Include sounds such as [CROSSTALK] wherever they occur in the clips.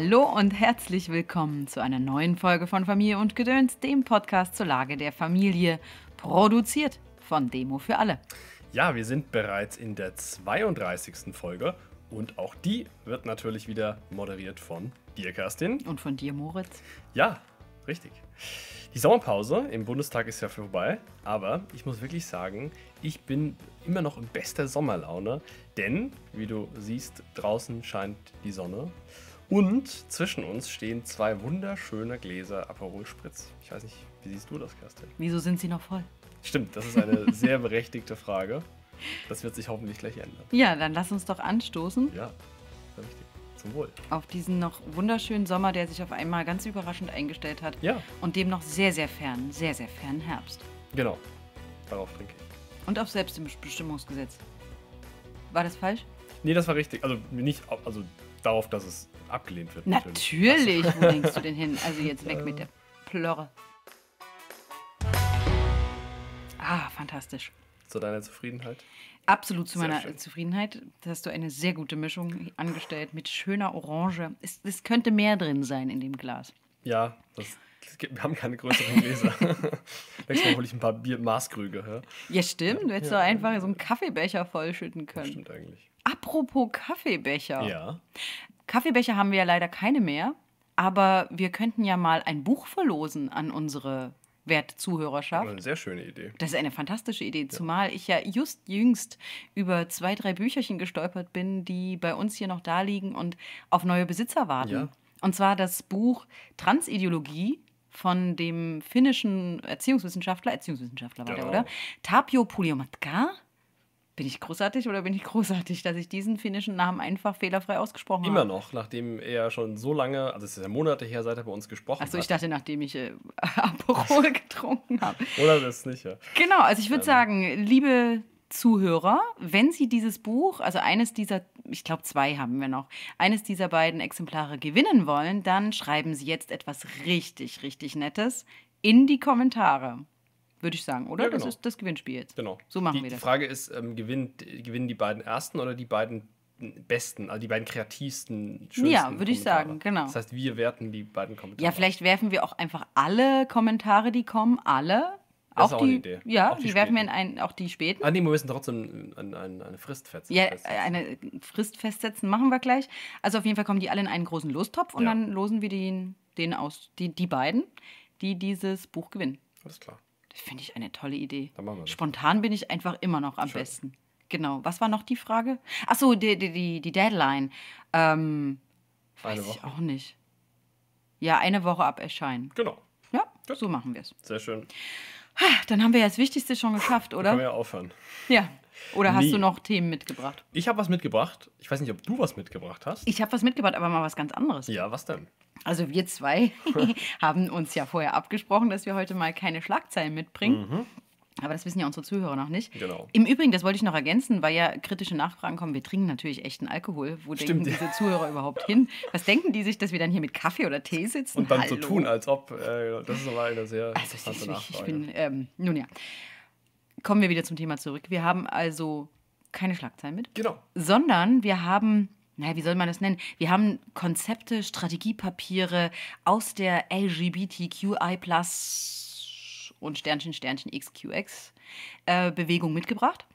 Hallo und herzlich willkommen zu einer neuen Folge von Familie und Gedöns, dem Podcast zur Lage der Familie, produziert von Demo für alle. Ja, wir sind bereits in der 32. Folge und auch die wird natürlich wieder moderiert von dir, Kerstin. Und von dir, Moritz. Ja, richtig. Die Sommerpause im Bundestag ist ja vorbei, aber ich muss wirklich sagen, ich bin immer noch in bester Sommerlaune, denn, wie du siehst, draußen scheint die Sonne. Und zwischen uns stehen zwei wunderschöne Gläser Aperol Spritz. Ich weiß nicht, wie siehst du das, Kerstin? Wieso sind sie noch voll? Stimmt, das ist eine [LAUGHS] sehr berechtigte Frage. Das wird sich hoffentlich gleich ändern. Ja, dann lass uns doch anstoßen. Ja, sehr wichtig. Zum Wohl. Auf diesen noch wunderschönen Sommer, der sich auf einmal ganz überraschend eingestellt hat. Ja. Und dem noch sehr, sehr fernen, sehr, sehr fernen Herbst. Genau. Darauf trinke ich. Und auf Selbstbestimmungsgesetz. War das falsch? Nee, das war richtig. Also nicht, also darauf, dass es abgelehnt wird. Natürlich. natürlich. Also- Wo denkst du denn hin? Also jetzt weg [LAUGHS] äh. mit der Plörre. Ah, fantastisch. Zu deiner Zufriedenheit? Absolut zu sehr meiner schön. Zufriedenheit. Da hast du eine sehr gute Mischung angestellt mit schöner Orange. Es, es könnte mehr drin sein in dem Glas. Ja, das, das wir haben keine größeren Gläser. [LAUGHS] Nächstes Mal hole ich ein paar Bier Maßkrüge. Ja? ja, stimmt. Du hättest ja, doch einfach so einen Kaffeebecher vollschütten können. Das stimmt eigentlich. Apropos Kaffeebecher. Ja. Kaffeebecher haben wir ja leider keine mehr, aber wir könnten ja mal ein Buch verlosen an unsere werte Zuhörerschaft. Eine sehr schöne Idee. Das ist eine fantastische Idee, ja. zumal ich ja just jüngst über zwei, drei Bücherchen gestolpert bin, die bei uns hier noch da liegen und auf neue Besitzer warten. Ja. Und zwar das Buch Transideologie von dem finnischen Erziehungswissenschaftler, Erziehungswissenschaftler war genau. der, oder? Tapio Puliomatka. Bin ich großartig oder bin ich großartig, dass ich diesen finnischen Namen einfach fehlerfrei ausgesprochen Immer habe? Immer noch, nachdem er schon so lange, also es ist ja Monate her, seit er bei uns gesprochen hat. Achso, ich dachte, nachdem ich äh, [LAUGHS] Aperol [LAUGHS] getrunken habe. Oder das nicht, ja. Genau, also ich würde ähm. sagen, liebe Zuhörer, wenn Sie dieses Buch, also eines dieser, ich glaube zwei haben wir noch, eines dieser beiden Exemplare gewinnen wollen, dann schreiben Sie jetzt etwas richtig, richtig Nettes in die Kommentare würde ich sagen, oder? Ja, genau. Das ist das Gewinnspiel jetzt. Genau. So machen die, wir das. Die Frage ist, ähm, gewinnt, gewinnen die beiden Ersten oder die beiden besten, also die beiden kreativsten, schönsten. Ja, würde ich sagen, genau. Das heißt, wir werten die beiden Kommentare. Ja, vielleicht werfen wir auch einfach alle Kommentare, die kommen, alle. Das auch, die, Idee. Ja, auch die, die werfen wir in einen, auch die späten. Ah, nee, wir müssen trotzdem ein, ein, eine Frist festsetzen. Ja, eine Frist festsetzen machen wir gleich. Also auf jeden Fall kommen die alle in einen großen Lostopf und ja. dann losen wir den, den aus, die, die beiden, die dieses Buch gewinnen. Alles klar. Finde ich eine tolle Idee. Dann machen wir das. Spontan bin ich einfach immer noch am Schön. besten. Genau. Was war noch die Frage? Achso, die, die, die Deadline. Ähm, weiß ich auch nicht. Ja, eine Woche ab erscheinen. Genau. Ja, Gut. so machen wir es. Sehr schön. Dann haben wir ja das Wichtigste schon geschafft, oder? Dann können wir ja aufhören. Ja. Oder hast Nie. du noch Themen mitgebracht? Ich habe was mitgebracht. Ich weiß nicht, ob du was mitgebracht hast. Ich habe was mitgebracht, aber mal was ganz anderes. Ja, was denn? Also wir zwei [LAUGHS] haben uns ja vorher abgesprochen, dass wir heute mal keine Schlagzeilen mitbringen. Mhm. Aber das wissen ja unsere Zuhörer noch nicht. Genau. Im Übrigen, das wollte ich noch ergänzen, weil ja kritische Nachfragen kommen, wir trinken natürlich echten Alkohol. Wo Stimmt, denken diese Zuhörer überhaupt hin? Was denken die sich, dass wir dann hier mit Kaffee oder Tee sitzen? Und dann Hallo. so tun, als ob. Äh, genau, das ist aber eine sehr also, interessante ich, Nachfrage. Ich bin, ähm, nun ja. Kommen wir wieder zum Thema zurück. Wir haben also keine Schlagzeilen mit. Genau. Sondern wir haben naja, wie soll man das nennen? Wir haben Konzepte, Strategiepapiere aus der LGBTQI und Sternchen, Sternchen XQX äh, Bewegung mitgebracht,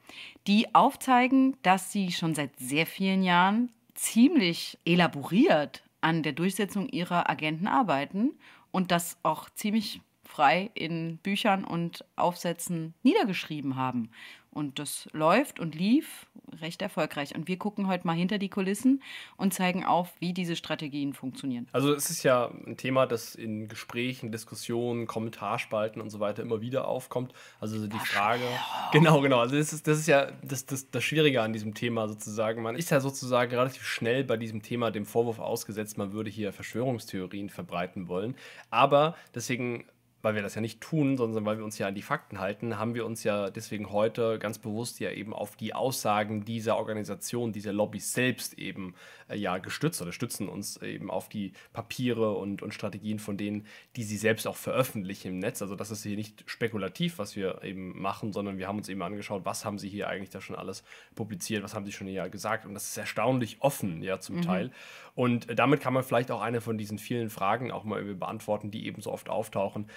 die aufzeigen, dass sie schon seit sehr vielen Jahren ziemlich elaboriert an der Durchsetzung ihrer Agenten arbeiten und das auch ziemlich frei in Büchern und Aufsätzen niedergeschrieben haben. Und das läuft und lief recht erfolgreich. Und wir gucken heute mal hinter die Kulissen und zeigen auf, wie diese Strategien funktionieren. Also es ist ja ein Thema, das in Gesprächen, Diskussionen, Kommentarspalten und so weiter immer wieder aufkommt. Also die Frage. Genau, genau. Also das ist, das ist ja das, das, das Schwierige an diesem Thema sozusagen. Man ist ja sozusagen relativ schnell bei diesem Thema dem Vorwurf ausgesetzt, man würde hier Verschwörungstheorien verbreiten wollen. Aber deswegen weil wir das ja nicht tun, sondern weil wir uns ja an die Fakten halten, haben wir uns ja deswegen heute ganz bewusst ja eben auf die Aussagen dieser Organisation, dieser Lobbys selbst eben äh, ja gestützt oder stützen uns eben auf die Papiere und, und Strategien von denen, die sie selbst auch veröffentlichen im Netz. Also das ist hier nicht spekulativ, was wir eben machen, sondern wir haben uns eben angeschaut, was haben sie hier eigentlich da schon alles publiziert, was haben sie schon ja gesagt und das ist erstaunlich offen ja zum mhm. Teil. Und äh, damit kann man vielleicht auch eine von diesen vielen Fragen auch mal beantworten, die eben so oft auftauchen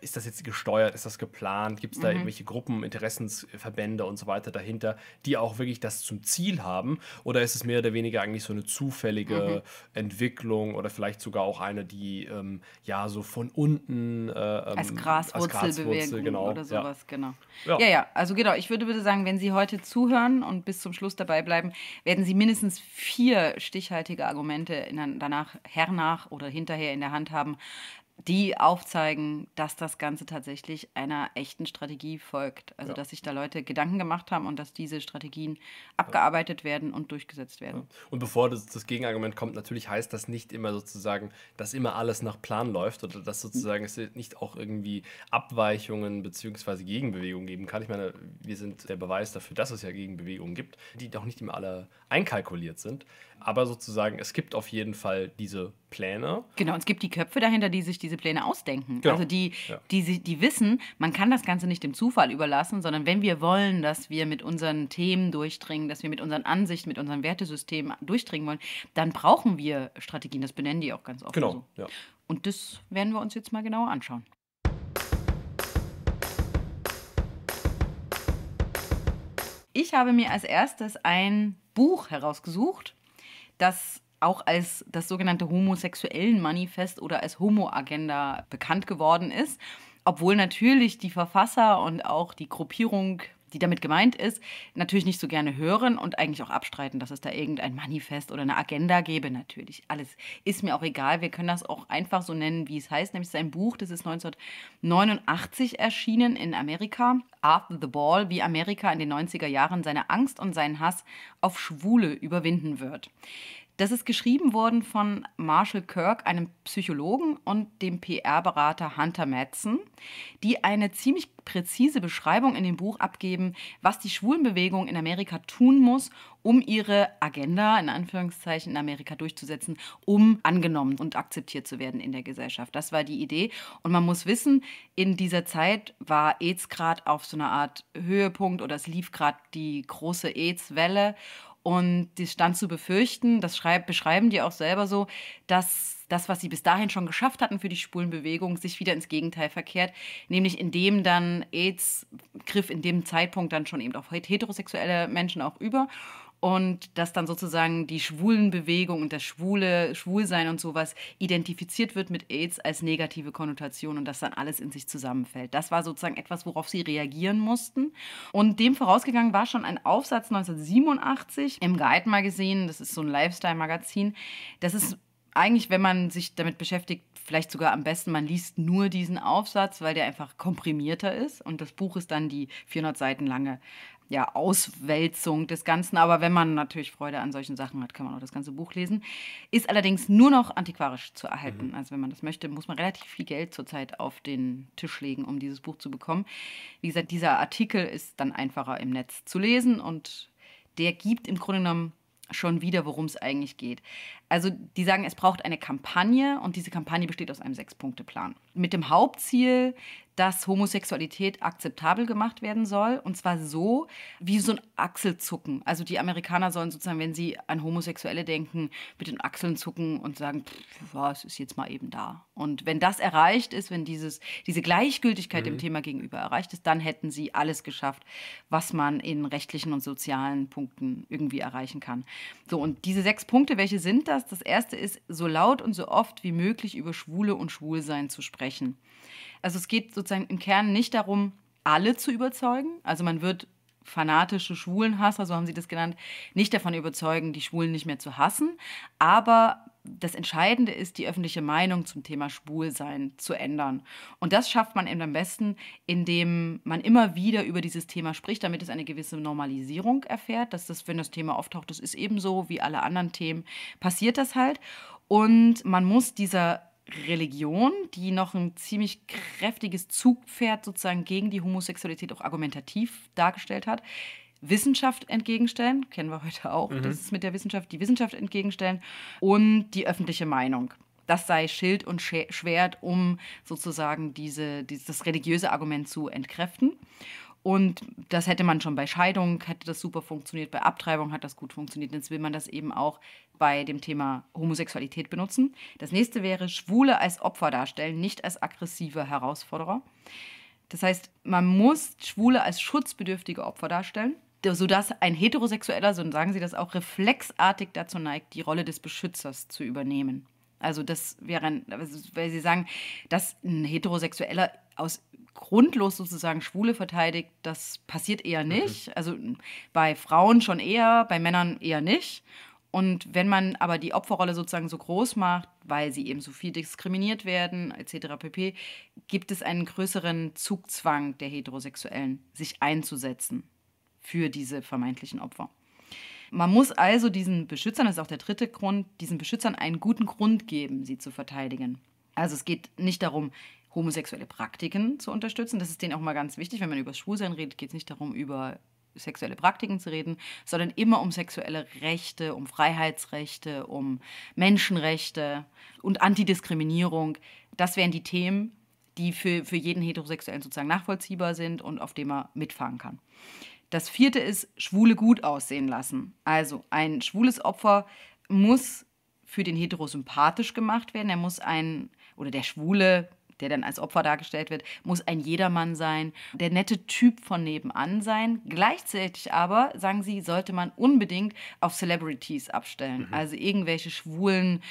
ist das jetzt gesteuert, ist das geplant, gibt es da mhm. irgendwelche Gruppen, Interessensverbände und so weiter dahinter, die auch wirklich das zum Ziel haben? Oder ist es mehr oder weniger eigentlich so eine zufällige mhm. Entwicklung oder vielleicht sogar auch eine, die ähm, ja so von unten äh, ähm, als Graswurzelbewegung genau. oder sowas, ja. genau. Ja. ja. ja, also genau, ich würde bitte sagen, wenn Sie heute zuhören und bis zum Schluss dabei bleiben, werden Sie mindestens vier stichhaltige Argumente in, danach, hernach oder hinterher in der Hand haben, die aufzeigen, dass das Ganze tatsächlich einer echten Strategie folgt. Also ja. dass sich da Leute Gedanken gemacht haben und dass diese Strategien abgearbeitet werden und durchgesetzt werden. Ja. Und bevor das, das, Gegenargument kommt, natürlich heißt das nicht immer sozusagen, dass immer alles nach Plan läuft oder dass sozusagen es nicht auch irgendwie Abweichungen bzw. Gegenbewegungen geben kann. Ich meine, wir sind der Beweis dafür, dass es ja Gegenbewegungen gibt, die doch nicht immer alle einkalkuliert sind. Aber sozusagen, es gibt auf jeden Fall diese Pläne. Genau, und es gibt die Köpfe dahinter, die sich diese Pläne ausdenken. Genau. Also die, ja. die, die wissen, man kann das Ganze nicht dem Zufall überlassen, sondern wenn wir wollen, dass wir mit unseren Themen durchdringen, dass wir mit unseren Ansichten, mit unserem Wertesystem durchdringen wollen, dann brauchen wir Strategien. Das benennen die auch ganz oft. Genau. So. Ja. Und das werden wir uns jetzt mal genauer anschauen. Ich habe mir als erstes ein Buch herausgesucht das auch als das sogenannte homosexuellen Manifest oder als Homo-Agenda bekannt geworden ist obwohl natürlich die Verfasser und auch die Gruppierung die damit gemeint ist, natürlich nicht so gerne hören und eigentlich auch abstreiten, dass es da irgendein Manifest oder eine Agenda gäbe. Natürlich, alles ist mir auch egal. Wir können das auch einfach so nennen, wie es heißt. Nämlich sein Buch, das ist 1989 erschienen in Amerika. After the Ball, wie Amerika in den 90er Jahren seine Angst und seinen Hass auf Schwule überwinden wird. Das ist geschrieben worden von Marshall Kirk, einem Psychologen, und dem PR-Berater Hunter Madsen, die eine ziemlich präzise Beschreibung in dem Buch abgeben, was die Schwulenbewegung in Amerika tun muss, um ihre Agenda in Anführungszeichen in Amerika durchzusetzen, um angenommen und akzeptiert zu werden in der Gesellschaft. Das war die Idee. Und man muss wissen, in dieser Zeit war AIDS gerade auf so einer Art Höhepunkt oder es lief gerade die große AIDS-Welle. Und das stand zu befürchten, das beschreiben die auch selber so, dass das, was sie bis dahin schon geschafft hatten für die Spulenbewegung, sich wieder ins Gegenteil verkehrt, nämlich indem dann AIDS griff in dem Zeitpunkt dann schon eben auf heterosexuelle Menschen auch über und dass dann sozusagen die schwulen Schwulenbewegung und das schwule Schwulsein und sowas identifiziert wird mit AIDS als negative Konnotation und dass dann alles in sich zusammenfällt. Das war sozusagen etwas, worauf sie reagieren mussten. Und dem vorausgegangen war schon ein Aufsatz 1987 im Guide Magazine, das ist so ein Lifestyle-Magazin. Das ist eigentlich, wenn man sich damit beschäftigt, vielleicht sogar am besten, man liest nur diesen Aufsatz, weil der einfach komprimierter ist und das Buch ist dann die 400 Seiten lange ja, Auswälzung des Ganzen. Aber wenn man natürlich Freude an solchen Sachen hat, kann man auch das ganze Buch lesen. Ist allerdings nur noch antiquarisch zu erhalten. Mhm. Also wenn man das möchte, muss man relativ viel Geld zurzeit auf den Tisch legen, um dieses Buch zu bekommen. Wie gesagt, dieser Artikel ist dann einfacher im Netz zu lesen und der gibt im Grunde genommen schon wieder, worum es eigentlich geht. Also die sagen, es braucht eine Kampagne und diese Kampagne besteht aus einem Sechs-Punkte-Plan. Mit dem Hauptziel, dass Homosexualität akzeptabel gemacht werden soll. Und zwar so wie so ein Achselzucken. Also die Amerikaner sollen sozusagen, wenn sie an Homosexuelle denken, mit den Achseln zucken und sagen, pff, ja, es ist jetzt mal eben da. Und wenn das erreicht ist, wenn dieses, diese Gleichgültigkeit mhm. dem Thema gegenüber erreicht ist, dann hätten sie alles geschafft, was man in rechtlichen und sozialen Punkten irgendwie erreichen kann. So, und diese sechs Punkte, welche sind das? Das erste ist, so laut und so oft wie möglich über Schwule und Schwulsein zu sprechen. Also es geht sozusagen im Kern nicht darum, alle zu überzeugen. Also man wird fanatische Schwulenhasser, so haben sie das genannt, nicht davon überzeugen, die Schwulen nicht mehr zu hassen. Aber das Entscheidende ist, die öffentliche Meinung zum Thema Schwulsein zu ändern. Und das schafft man eben am besten, indem man immer wieder über dieses Thema spricht, damit es eine gewisse Normalisierung erfährt, dass das, wenn das Thema auftaucht, das ist ebenso wie alle anderen Themen, passiert das halt. Und man muss dieser Religion, die noch ein ziemlich kräftiges Zugpferd sozusagen gegen die Homosexualität auch argumentativ dargestellt hat. Wissenschaft entgegenstellen, kennen wir heute auch, mhm. das ist mit der Wissenschaft, die Wissenschaft entgegenstellen und die öffentliche Meinung. Das sei Schild und Schwert, um sozusagen diese, dieses, das religiöse Argument zu entkräften. Und das hätte man schon bei Scheidung, hätte das super funktioniert, bei Abtreibung hat das gut funktioniert. Jetzt will man das eben auch bei dem Thema Homosexualität benutzen. Das nächste wäre, Schwule als Opfer darstellen, nicht als aggressive Herausforderer. Das heißt, man muss Schwule als schutzbedürftige Opfer darstellen, sodass ein Heterosexueller, so sagen sie das auch, reflexartig dazu neigt, die Rolle des Beschützers zu übernehmen. Also das wäre, also, weil sie sagen, dass ein Heterosexueller aus grundlos sozusagen Schwule verteidigt, das passiert eher nicht. Mhm. Also bei Frauen schon eher, bei Männern eher nicht. Und wenn man aber die Opferrolle sozusagen so groß macht, weil sie eben so viel diskriminiert werden, etc. pp., gibt es einen größeren Zugzwang der Heterosexuellen, sich einzusetzen für diese vermeintlichen Opfer. Man muss also diesen Beschützern, das ist auch der dritte Grund, diesen Beschützern einen guten Grund geben, sie zu verteidigen. Also es geht nicht darum, homosexuelle Praktiken zu unterstützen. Das ist denen auch mal ganz wichtig. Wenn man über Schwulsein redet, geht es nicht darum, über sexuelle Praktiken zu reden, sondern immer um sexuelle Rechte, um Freiheitsrechte, um Menschenrechte und Antidiskriminierung. Das wären die Themen, die für, für jeden Heterosexuellen sozusagen nachvollziehbar sind und auf dem er mitfahren kann. Das vierte ist, Schwule gut aussehen lassen. Also ein schwules Opfer muss für den Heterosympathisch gemacht werden. Er muss ein, oder der Schwule, der dann als Opfer dargestellt wird, muss ein Jedermann sein, der nette Typ von nebenan sein. Gleichzeitig aber, sagen sie, sollte man unbedingt auf Celebrities abstellen. Mhm. Also irgendwelche schwulen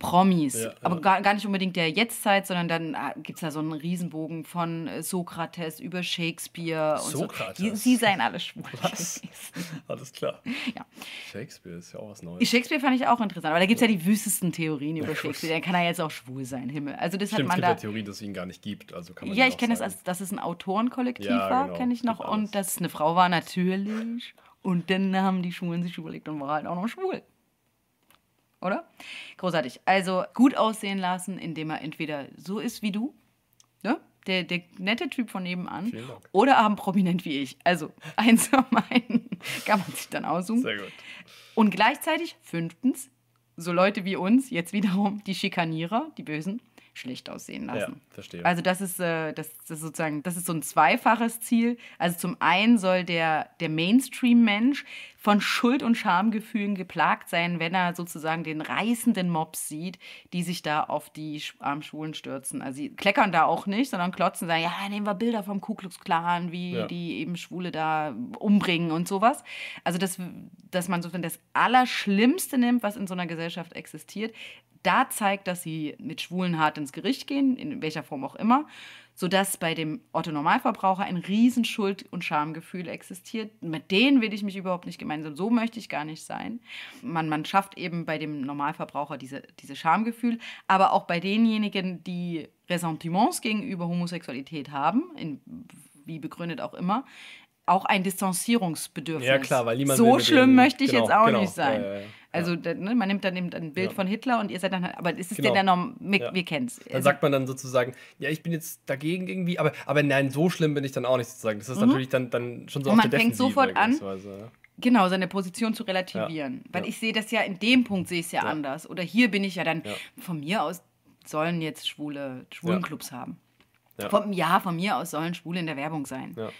Promis. Ja, aber Gar, gar, nicht unbedingt der Jetztzeit, sondern dann ah, gibt es da so einen Riesenbogen von äh, Sokrates über Shakespeare. Sokrates? So. Die, sie seien alle schwul. Was? [LAUGHS] Alles klar. Ja. Shakespeare ist ja auch was Neues. Shakespeare fand ich auch interessant, aber da gibt es ja. die wüstesten Theorien über Shakespeare. Dann kann er jetzt auch schwul sein, Himmel. Also das Stimmt, hat man da... Theorie, dass es ihn gar nicht gibt. Also kann man ja, ich kenne es als, dass es ein Autorenkollektiv ja, war, genau, kenne ich noch. Und dass es eine Frau war, natürlich. Und dann haben die Schwulen sich überlegt und waren halt auch noch schwul. Oder? Großartig. Also gut aussehen lassen, indem er entweder so ist wie du, ne? Der, der nette Typ von nebenan oder haben prominent wie ich. Also [LAUGHS] eins von meinen kann man sich dann aussuchen. Sehr gut. Und gleichzeitig fünftens so Leute wie uns, jetzt wiederum die Schikanierer, die Bösen, schlicht aussehen lassen. Ja, verstehe. Also das ist, äh, das, das ist sozusagen, das ist so ein zweifaches Ziel. Also zum einen soll der, der Mainstream-Mensch von Schuld- und Schamgefühlen geplagt sein, wenn er sozusagen den reißenden Mob sieht, die sich da auf die armen Schwulen stürzen. Also sie kleckern da auch nicht, sondern klotzen, sagen, ja, nehmen wir Bilder vom Ku Klux Klan, wie ja. die eben Schwule da umbringen und sowas. Also das, dass man sozusagen das Allerschlimmste nimmt, was in so einer Gesellschaft existiert, da zeigt, dass sie mit Schwulen hart ins Gericht gehen, in welcher Form auch immer, sodass bei dem Otto-Normalverbraucher ein Riesenschuld- und Schamgefühl existiert. Mit denen will ich mich überhaupt nicht gemeinsam, so möchte ich gar nicht sein. Man, man schafft eben bei dem Normalverbraucher diese, diese Schamgefühl, aber auch bei denjenigen, die Ressentiments gegenüber Homosexualität haben, in, wie begründet auch immer, auch ein Distanzierungsbedürfnis. Ja, klar, weil niemand. So schlimm möchte ich genau, jetzt auch genau, nicht sein. Ja, ja, ja. Also ne, man nimmt dann eben ein Bild von Hitler und ihr seid dann halt, aber ist es genau. denn dann noch, wir, kennen es. Dann sagt man dann sozusagen, ja, ich bin jetzt dagegen irgendwie, aber, aber nein, so schlimm bin ich dann auch nicht sozusagen. Das ist mhm. natürlich dann, dann schon so und auf man der fängt sofort an. Genau, seine Position zu relativieren. Weil ich sehe das ja in dem Punkt sehe ich es ja, anders. Oder hier bin ich ja dann, von mir aus sollen jetzt schwule Schwulenclubs haben. Von, ja, von mir aus sollen Schwule in der Werbung sein. Ja.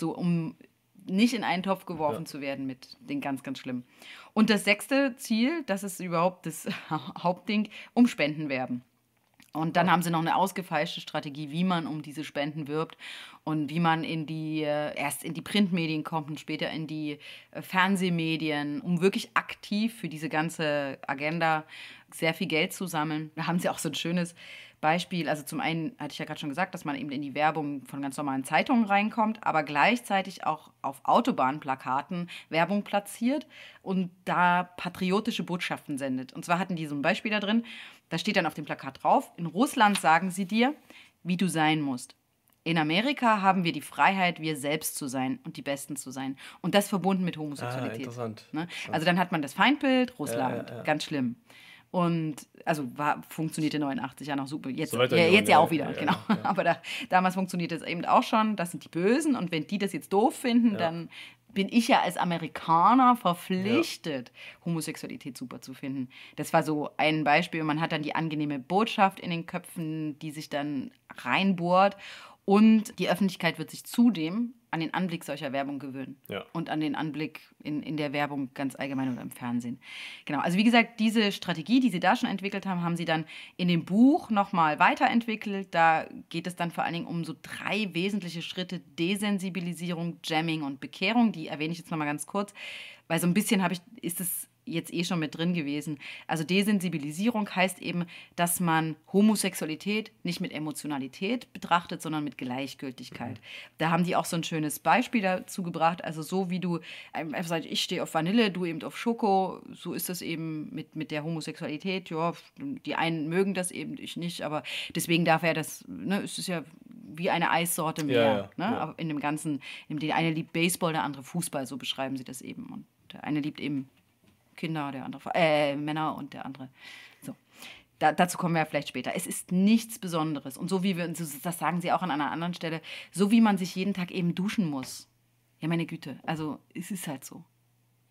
So, um nicht in einen Topf geworfen ja. zu werden mit den ganz, ganz schlimm. Und das sechste Ziel, das ist überhaupt das [LAUGHS] Hauptding, um Spenden werben. Und dann haben sie noch eine ausgefeilschte Strategie, wie man um diese Spenden wirbt und wie man in die äh, erst in die Printmedien kommt und später in die äh, Fernsehmedien, um wirklich aktiv für diese ganze Agenda sehr viel Geld zu sammeln. Da haben sie auch so ein schönes Beispiel, also zum einen hatte ich ja gerade schon gesagt, dass man eben in die Werbung von ganz normalen Zeitungen reinkommt, aber gleichzeitig auch auf Autobahnplakaten Werbung platziert und da patriotische Botschaften sendet. Und zwar hatten die so ein Beispiel da drin, da steht dann auf dem Plakat drauf, in Russland sagen sie dir, wie du sein musst. In Amerika haben wir die Freiheit, wir selbst zu sein und die Besten zu sein. Und das verbunden mit ah, Homosexualität. Ah, interessant. Ne? Also dann hat man das Feindbild, Russland, ja, ja, ja. ganz schlimm. Und also war, funktionierte 89 ja noch super. Jetzt, ja, jetzt ja, auch wieder, ja, genau. Ja, [LAUGHS] Aber da, damals funktionierte es eben auch schon. Das sind die Bösen. Und wenn die das jetzt doof finden, dann bin ich ja als Amerikaner verpflichtet, Homosexualität super zu finden. Das war so ein Beispiel. Man hat dann die angenehme Botschaft in den Köpfen, die sich dann reinbohrt. Und die Öffentlichkeit wird sich zudem an den Anblick solcher Werbung gewöhnen ja. und an den Anblick in, in der Werbung ganz allgemein und im Fernsehen. Genau, also wie gesagt, diese Strategie, die Sie da schon entwickelt haben, haben Sie dann in dem Buch nochmal weiterentwickelt. Da geht es dann vor allen Dingen um so drei wesentliche Schritte, Desensibilisierung, Jamming und Bekehrung, die erwähne ich jetzt nochmal ganz kurz, weil so ein bisschen habe ich, ist es jetzt eh schon mit drin gewesen. Also Desensibilisierung heißt eben, dass man Homosexualität nicht mit Emotionalität betrachtet, sondern mit Gleichgültigkeit. Mhm. Da haben die auch so ein schönes Beispiel dazu gebracht. Also so wie du ähm, einfach sagst, ich stehe auf Vanille, du eben auf Schoko, so ist das eben mit, mit der Homosexualität. Ja, die einen mögen das eben, ich nicht, aber deswegen darf er das, ne, es ist ja wie eine Eissorte mehr. Ja, ja, ne? ja. In dem Ganzen, in dem, der eine liebt Baseball, der andere Fußball, so beschreiben sie das eben. Und der eine liebt eben Kinder, der andere, äh, Männer und der andere. So. Da, dazu kommen wir ja vielleicht später. Es ist nichts Besonderes. Und so wie wir, das sagen sie auch an einer anderen Stelle, so wie man sich jeden Tag eben duschen muss. Ja, meine Güte. Also, es ist halt so.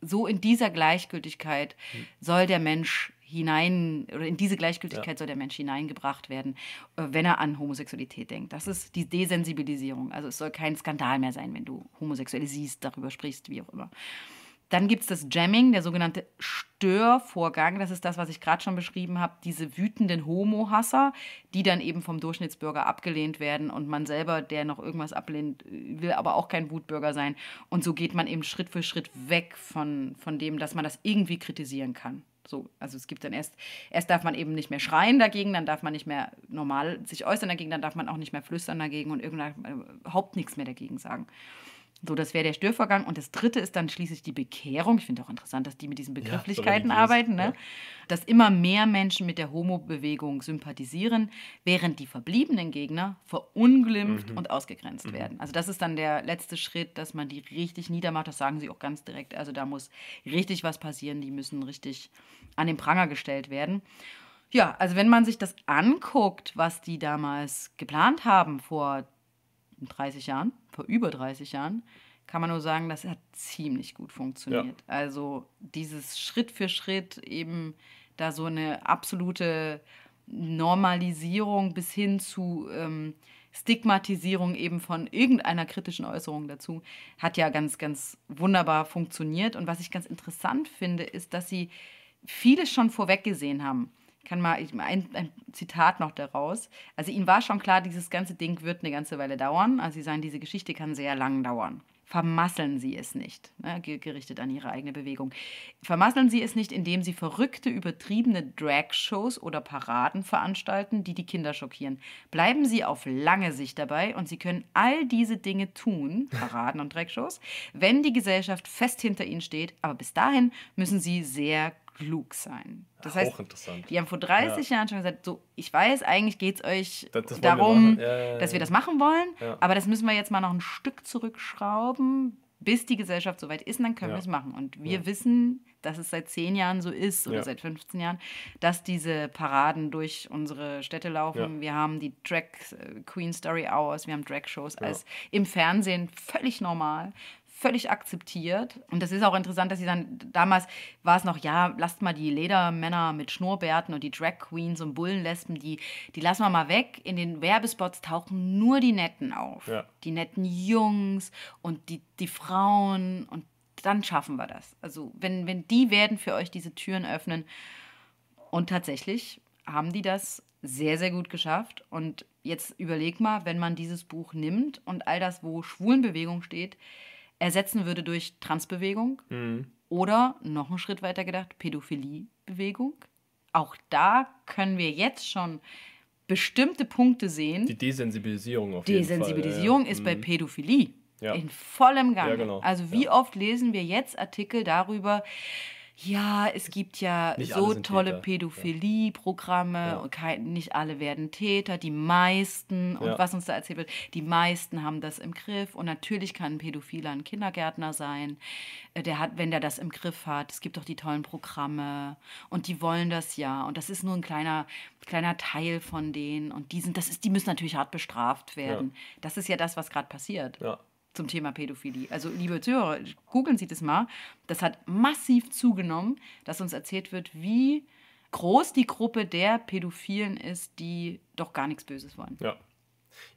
So in dieser Gleichgültigkeit hm. soll der Mensch hinein, oder in diese Gleichgültigkeit ja. soll der Mensch hineingebracht werden, äh, wenn er an Homosexualität denkt. Das ist die Desensibilisierung. Also, es soll kein Skandal mehr sein, wenn du Homosexuelle siehst, darüber sprichst, wie auch immer. Dann gibt es das Jamming, der sogenannte Störvorgang. Das ist das, was ich gerade schon beschrieben habe. Diese wütenden Homo-Hasser, die dann eben vom Durchschnittsbürger abgelehnt werden und man selber, der noch irgendwas ablehnt, äh, will aber auch kein Wutbürger sein. Und so geht man eben Schritt für Schritt weg von, von dem, dass man das irgendwie kritisieren kann. So, also es gibt dann erst, erst darf man eben nicht mehr schreien dagegen, dann darf man nicht mehr normal sich äußern dagegen, dann darf man auch nicht mehr flüstern dagegen und irgendwann äh, überhaupt nichts mehr dagegen sagen. So, das wäre der Störvorgang. Und das dritte ist dann schließlich die Bekehrung. Ich finde auch interessant, dass die mit diesen Begrifflichkeiten ja, so arbeiten, ne? Ja. dass immer mehr Menschen mit der Homo-Bewegung sympathisieren, während die verbliebenen Gegner verunglimpft mhm. und ausgegrenzt mhm. werden. Also das ist dann der letzte Schritt, dass man die richtig niedermacht. Das sagen sie auch ganz direkt. Also da muss richtig was passieren. Die müssen richtig an den Pranger gestellt werden. Ja, also wenn man sich das anguckt, was die damals geplant haben vor 30 Jahren, vor über 30 Jahren, kann man nur sagen, das hat ziemlich gut funktioniert. Ja. Also dieses Schritt für Schritt eben da so eine absolute Normalisierung bis hin zu ähm, Stigmatisierung eben von irgendeiner kritischen Äußerung dazu, hat ja ganz, ganz wunderbar funktioniert. Und was ich ganz interessant finde, ist, dass sie vieles schon vorweggesehen haben. Ich kann mal ein, ein, Zitat noch daraus. Also ihnen war schon klar, dieses ganze Ding wird eine ganze Weile dauern. Also sie sagen, diese Geschichte kann sehr lang dauern vermasseln Sie es nicht, ne, gerichtet an Ihre eigene Bewegung. Vermasseln Sie es nicht, indem Sie verrückte, übertriebene Drag-Shows oder Paraden veranstalten, die die Kinder schockieren. Bleiben Sie auf lange Sicht dabei und Sie können all diese Dinge tun, Paraden und Drag-Shows, wenn die Gesellschaft fest hinter Ihnen steht. Aber bis dahin müssen Sie sehr gut klug sein. Das heißt, Auch interessant. die haben vor 30 ja. Jahren schon gesagt, so, ich weiß, eigentlich geht es euch das, das darum, wir ja, ja, dass wir das machen wollen, aber das müssen wir jetzt mal noch ein Stück zurückschrauben, bis die Gesellschaft soweit ist und dann können wir es machen. Und wir wissen, dass es seit 10 Jahren so ist oder seit 15 Jahren, dass diese Paraden durch unsere Städte laufen. Wir haben die Drag äh, Queen Story Hours, wir haben Drag Shows als im Fernsehen völlig normal völlig akzeptiert. Und das ist auch interessant, dass sie dann damals war es noch, ja, lasst mal die Ledermänner mit Schnurrbärten und die Drag Queens und Bullenlesben, die, die lassen wir mal weg. In den Werbespots tauchen nur die Netten auf. Ja. Die netten Jungs und die, die Frauen und dann schaffen wir das. Also, wenn, wenn die werden für euch diese Türen öffnen. Und tatsächlich haben die das sehr, sehr gut geschafft. Und jetzt überleg mal, wenn man dieses Buch nimmt und all das, wo Schwulenbewegung steht, ersetzen würde durch Transbewegung mhm. oder noch einen Schritt weiter gedacht, Pädophiliebewegung. Auch da können wir jetzt schon bestimmte Punkte sehen. Die Desensibilisierung auf Desensibilisierung jeden Fall. ist mhm. bei Pädophilie ja. in vollem Gang. Ja, genau. Also wie ja. oft lesen wir jetzt Artikel darüber, ja, es gibt ja nicht so tolle Pädophilie-Programme ja. und kein, nicht alle werden Täter, die meisten und ja. was uns da erzählt wird, die meisten haben das im Griff und natürlich kann ein Pädophiler ein Kindergärtner sein, äh, der hat, wenn der das im Griff hat, es gibt doch die tollen Programme und die wollen das ja und das ist nur ein kleiner, kleiner Teil von denen und die sind, das ist, die müssen natürlich hart bestraft werden. Ja. Das ist ja das, was gerade passiert. Ja zum Thema Pädophilie. Also, liebe Zuhörer, googeln Sie das mal. Das hat massiv zugenommen, dass uns erzählt wird, wie groß die Gruppe der Pädophilen ist, die doch gar nichts Böses wollen. Ja.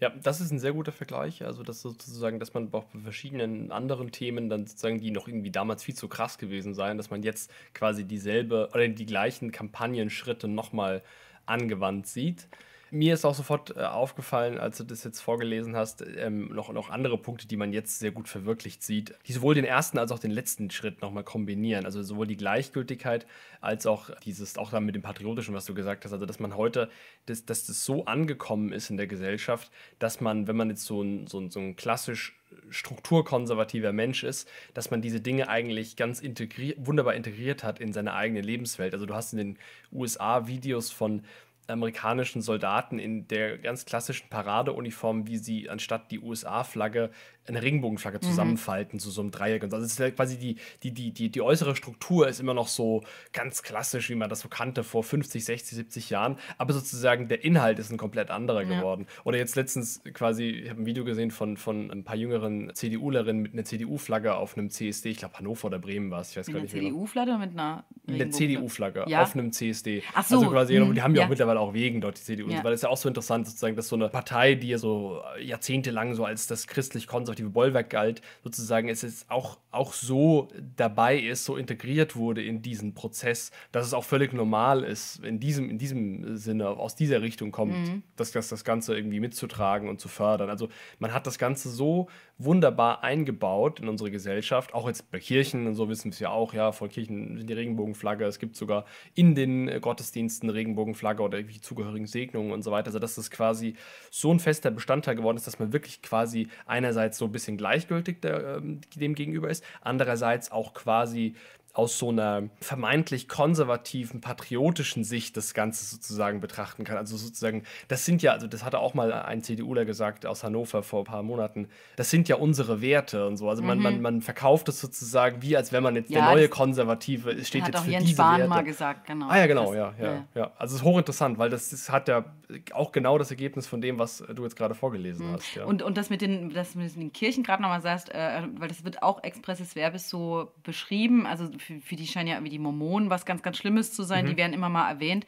Ja, das ist ein sehr guter Vergleich. Also, dass sozusagen, dass man auch bei verschiedenen anderen Themen dann sozusagen, die noch irgendwie damals viel zu krass gewesen seien, dass man jetzt quasi dieselbe oder die gleichen Kampagnenschritte nochmal angewandt sieht. Mir ist auch sofort äh, aufgefallen, als du das jetzt vorgelesen hast, ähm, noch, noch andere Punkte, die man jetzt sehr gut verwirklicht sieht, die sowohl den ersten als auch den letzten Schritt nochmal kombinieren. Also sowohl die Gleichgültigkeit als auch dieses, auch dann mit dem Patriotischen, was du gesagt hast, also dass man heute, dass, dass das so angekommen ist in der Gesellschaft, dass man, wenn man jetzt so ein, so so ein klassisch äh, strukturkonservativer Mensch ist, dass man diese Dinge eigentlich ganz integri wunderbar integriert hat in seine eigene Lebenswelt. Also du hast in den USA Videos von amerikanischen Soldaten in der ganz klassischen Paradeuniform, wie sie anstatt die USA-Flagge eine Regenbogenflagge mhm. zusammenfalten mhm. zu so einem Dreieck. also es ist halt quasi die, die, die, die, die äußere Struktur ist immer noch so ganz klassisch, wie man das so kannte vor 50, 60, 70 Jahren. Aber sozusagen der Inhalt ist ein komplett anderer ja. geworden. Oder jetzt letztens quasi, ich habe ein Video gesehen von, von ein paar jüngeren CDUlerinnen mit einer CDU-Flagge auf einem CSD, ich glaube Hannover oder Bremen war es, ich weiß mit gar nicht mehr. Eine genau. CDU-Flagge mit einer Eine CDU-Flagge ja. auf einem CSD. Ach so. Also quasi, mhm. die haben ja, auch mittlerweile auch Wegen dort, die CDU. Ja. Weil es ja auch so interessant sozusagen, dass so eine Partei, die ja so jahrzehntelang so als das christlich-konservative konservative Bollwerk galt, sozusagen es jetzt auch, auch so dabei ist, so integriert wurde in diesen Prozess, dass es auch völlig normal ist, in diesem, in diesem Sinne, aus dieser Richtung kommt, mhm. das, das, das Ganze irgendwie mitzutragen und zu fördern. Also man hat das Ganze so wunderbar eingebaut in unsere Gesellschaft. Auch jetzt bei Kirchen und so wissen wir es ja auch, ja, vor Kirchen sind die Regenbogenflagge. Es gibt sogar in den äh, Gottesdiensten Regenbogenflagge oder irgendwie zugehörigen Segnungen und so weiter. Also, dass das quasi so ein fester Bestandteil geworden ist, dass man wirklich quasi einerseits so ein bisschen gleichgültig der, äh, dem gegenüber ist, andererseits auch quasi aus so einer vermeintlich konservativen, patriotischen Sicht das Ganze sozusagen betrachten kann. Also sozusagen, das sind ja, also das hatte auch mal ein CDUler gesagt aus Hannover vor ein paar Monaten, das sind ja unsere Werte und so. Also mhm. man, man, verkauft es sozusagen wie, als wenn man jetzt ja, der neue Konservative steht hat jetzt auch für Jens diese Spahn Werte. mal gesagt, genau. Ah ja, genau, das, ja, ja, ja, ja, Also es ist hochinteressant, weil das, das hat ja auch genau das Ergebnis von dem, was du jetzt gerade vorgelesen mhm. hast. Ja. Und, und das mit den, das mit den Kirchen gerade nochmal sagst, äh, weil das wird auch expresses Verbes so beschrieben, also für für, für die scheinen ja irgendwie die Mormonen was ganz, ganz Schlimmes zu sein. Mhm. Die werden immer mal erwähnt.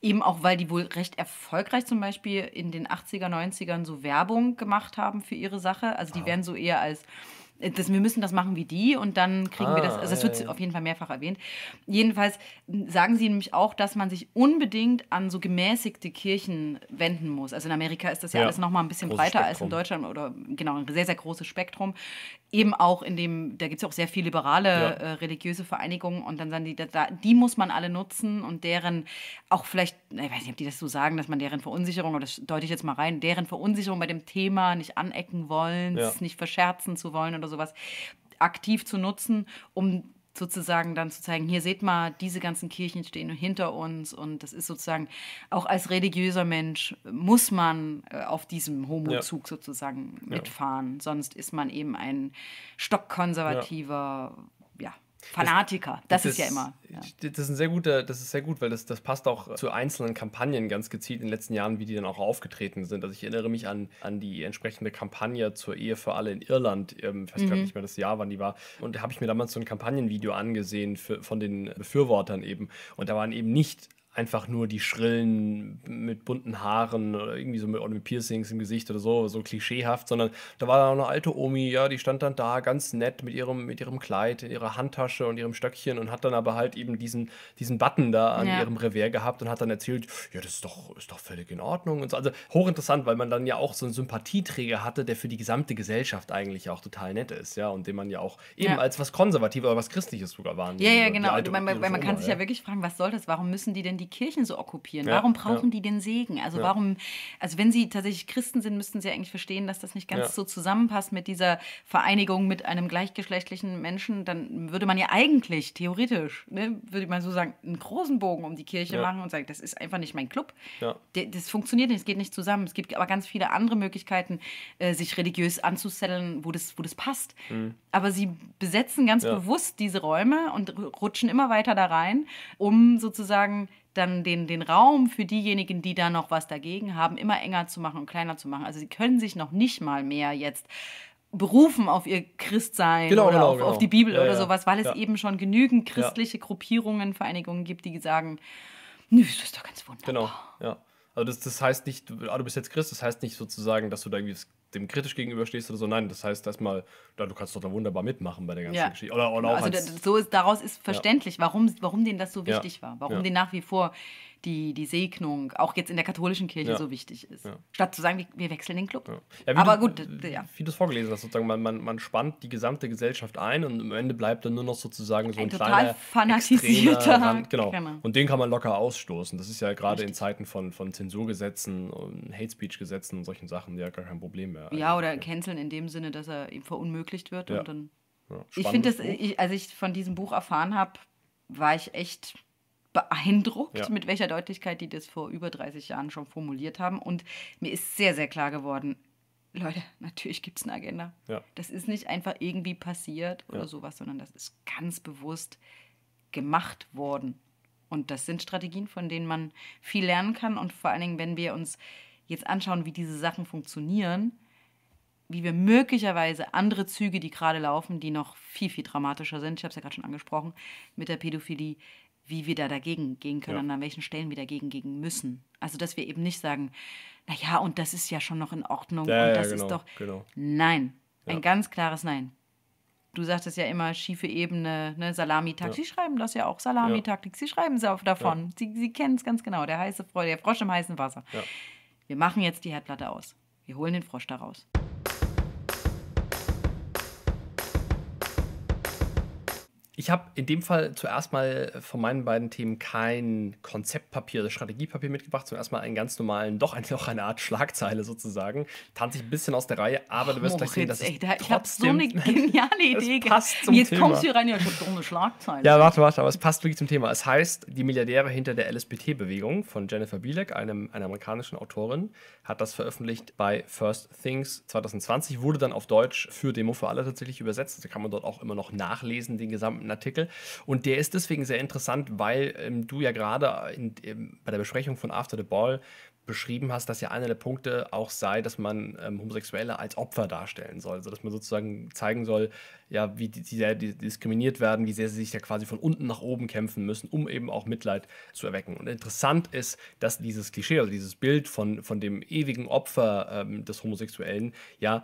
Eben auch, weil die wohl recht erfolgreich zum Beispiel in den 80er, 90ern so Werbung gemacht haben für ihre Sache. Also die wow. werden so eher als äh, das, wir müssen das machen wie die und dann kriegen ah, wir das. Ah, also das wird ja, ja. auf jeden Fall mehrfach erwähnt. Jedenfalls hm, sagen sie nämlich auch, dass man sich unbedingt an so gemäßigte Kirchen wenden muss. Also in Amerika ist das ja, ja alles nochmal ein bisschen breiter Spektrum. als in Deutschland oder genau ein sehr, sehr großes Spektrum eben auch in dem, da gibt es ja auch sehr viele liberale ja. äh, religiöse Vereinigungen und dann sagen die, da, die muss man alle nutzen und deren auch vielleicht, ich weiß nicht, ob die das so sagen, dass man deren Verunsicherung, oder das deute ich jetzt mal rein, deren Verunsicherung bei dem Thema nicht anecken wollen, ja. nicht verscherzen zu wollen oder sowas, aktiv zu nutzen, um sozusagen dann zu zeigen, hier seht mal, diese ganzen Kirchen stehen hinter uns und das ist sozusagen, auch als religiöser Mensch muss man äh, auf diesem Homo-Zug ja. sozusagen mitfahren, ja. sonst ist man eben ein stockkonservativer, ja, ja Fanatiker, das, das, ist ja immer. Ja. Das ist ein sehr guter, das ist sehr gut, weil das, das passt auch zu einzelnen Kampagnen ganz gezielt in den letzten Jahren, wie die dann auch aufgetreten sind. Also ich erinnere mich an, an die entsprechende Kampagne zur Ehe für alle in Irland, ähm, ich weiß mhm. gar nicht mehr das Jahr, wann die war. Und da habe ich mir damals so ein Kampagnenvideo angesehen für, von den Befürwortern eben. Und da waren eben nicht einfach nur die Schrillen mit bunten Haaren oder irgendwie so mit, mit Piercings im Gesicht oder so, so klischeehaft, sondern da war auch eine alte Omi, ja, die stand dann da ganz nett mit ihrem, mit ihrem Kleid, in ihrer Handtasche und ihrem Stöckchen und hat dann aber halt eben diesen, diesen Button da an ja. ihrem Revers gehabt und hat dann erzählt, ja, das ist doch, ist doch völlig in Ordnung und so. Also hochinteressant, weil man dann ja auch so einen Sympathieträger hatte, der für die gesamte Gesellschaft eigentlich auch total nett ist, ja, und den man ja auch eben ja. als was Konservatives oder was Christliches sogar waren. Ja, ja, genau. Man, weil man kann sich ja wirklich fragen, was soll das? Warum müssen die denn die Kirchen so okkupieren? Ja, warum brauchen ja. die den Segen? Also ja. warum, also wenn sie tatsächlich Christen sind, müssten sie ja eigentlich verstehen, dass das nicht ganz so zusammenpasst mit dieser Vereinigung mit einem gleichgeschlechtlichen Menschen. Dann würde man ja eigentlich theoretisch, ne, würde man so sagen, einen großen Bogen um die Kirche machen und sagen, das ist einfach nicht mein Club. Das funktioniert nicht, es geht nicht zusammen. Es gibt aber ganz viele andere Möglichkeiten, äh, sich religiös anzusetteln, wo das, wo das passt. Mhm. Aber sie besetzen ganz bewusst diese Räume und rutschen immer weiter da rein, um sozusagen dann den, den Raum für diejenigen, die da noch was dagegen haben, immer enger zu machen und kleiner zu machen. Also sie können sich noch nicht mal mehr jetzt berufen auf ihr Christsein genau, oder genau, auf, genau. auf, die Bibel ja, oder sowas, weil es ja. eben schon genügend christliche ja. Gruppierungen, Vereinigungen gibt, die sagen, nö, das ist doch ganz genau, wunderbar. Genau, ja. Also das, das heißt nicht, ah, du bist jetzt Christ, das heißt nicht sozusagen, dass du da irgendwie das dem kritisch gegenüberstehst oder so. Nein, das heißt erstmal, ja, du kannst doch da wunderbar mitmachen bei der ganzen ja. Geschichte. Oder, oder also als, so ist, daraus ist verständlich, ja. warum, warum denen das so wichtig war, warum ja. denen nach wie vor die, die Segnung auch jetzt in der katholischen Kirche so wichtig ist. Statt zu sagen, wir, wir wechseln den Club. Aber du, gut, ja. Wie du es vorgelesen hast, sozusagen, man, man, man spannt die gesamte Gesellschaft ein und am Ende bleibt dann nur noch sozusagen so ein, ein total kleiner, fanatisierter Rand, genau. Krämmer. Und den kann man locker ausstoßen. Das ist ja gerade in Zeiten von, von Zensurgesetzen und Hate Speech Gesetzen und solchen Sachen ja gar kein Problem mehr mehr. Ja, oder canceln in dem Sinne, dass er ihm verunmöglicht wird. Ja. Und dann ja, ich finde das, ich, als ich von diesem Buch erfahren habe, war ich echt beeindruckt, ja. mit welcher Deutlichkeit die das vor über 30 Jahren schon formuliert haben. Und mir ist sehr, sehr klar geworden, Leute, natürlich gibt es eine Agenda. Ja. Das ist nicht einfach irgendwie passiert oder sowas, sondern das ist ganz bewusst gemacht worden. Und das sind Strategien, von denen man viel lernen kann. Und vor allen Dingen, wenn wir uns jetzt anschauen, wie diese Sachen funktionieren, wie wir möglicherweise andere Züge, die gerade laufen, die noch viel, viel dramatischer sind, ich habe es ja gerade schon angesprochen, mit der Pädophilie, wie wir da dagegen gehen können ja. und an welchen Stellen wir dagegen gehen müssen. Also, dass wir eben nicht sagen, naja, und das ist ja schon noch in Ordnung ja, und das ja, genau, ist doch. Genau. Nein, ein ganz klares Nein. Du sagtest ja immer schiefe Ebene, ne, Salamitaktik. Sie schreiben das ja auch, Salamitaktik. Sie schreiben es auch davon. Sie, sie kennen es ganz genau, der heiße Frosch, der Frosch im heißen Wasser. Wir machen jetzt die Herdplatte aus. Wir holen den Frosch da raus. Ich habe in dem Fall zuerst mal von meinen beiden Themen kein Konzeptpapier das Strategiepapier mitgebracht, sondern erstmal einen ganz normalen, doch eine, auch [LAUGHS] eine Art Schlagzeile sozusagen. Tanze ich ein bisschen aus der Reihe, aber oh, du wirst gleich sehen, dass ey, da, ich habe so eine [LAUGHS] geniale Idee. gehabt. jetzt Thema. kommst du hier rein, ja, schon habe eine Schlagzeile. Ja, warte, warte, aber es passt wirklich zum Thema. Es heißt, die Milliardäre hinter der LSBT-Bewegung von Jennifer Bielek, einem, einer amerikanischen Autorin, hat das veröffentlicht bei First Things 2020, wurde dann auf Deutsch für Demo für alle tatsächlich übersetzt. Da also kann man dort auch immer noch nachlesen, den gesamten interessanten Artikel. Und der ist deswegen sehr interessant, weil ähm, du ja gerade bei der Besprechung von After the Ball beschrieben hast, dass ja einer der Punkte auch sei, dass man ähm, Homosexuelle als Opfer darstellen soll. Also dass man sozusagen zeigen soll, ja, wie die, die sehr die diskriminiert werden, wie sehr sie sich ja quasi von unten nach oben kämpfen müssen, um eben auch Mitleid zu erwecken. Und interessant ist, dass dieses Klischee, oder also dieses Bild von, von dem ewigen Opfer ähm, des Homosexuellen ja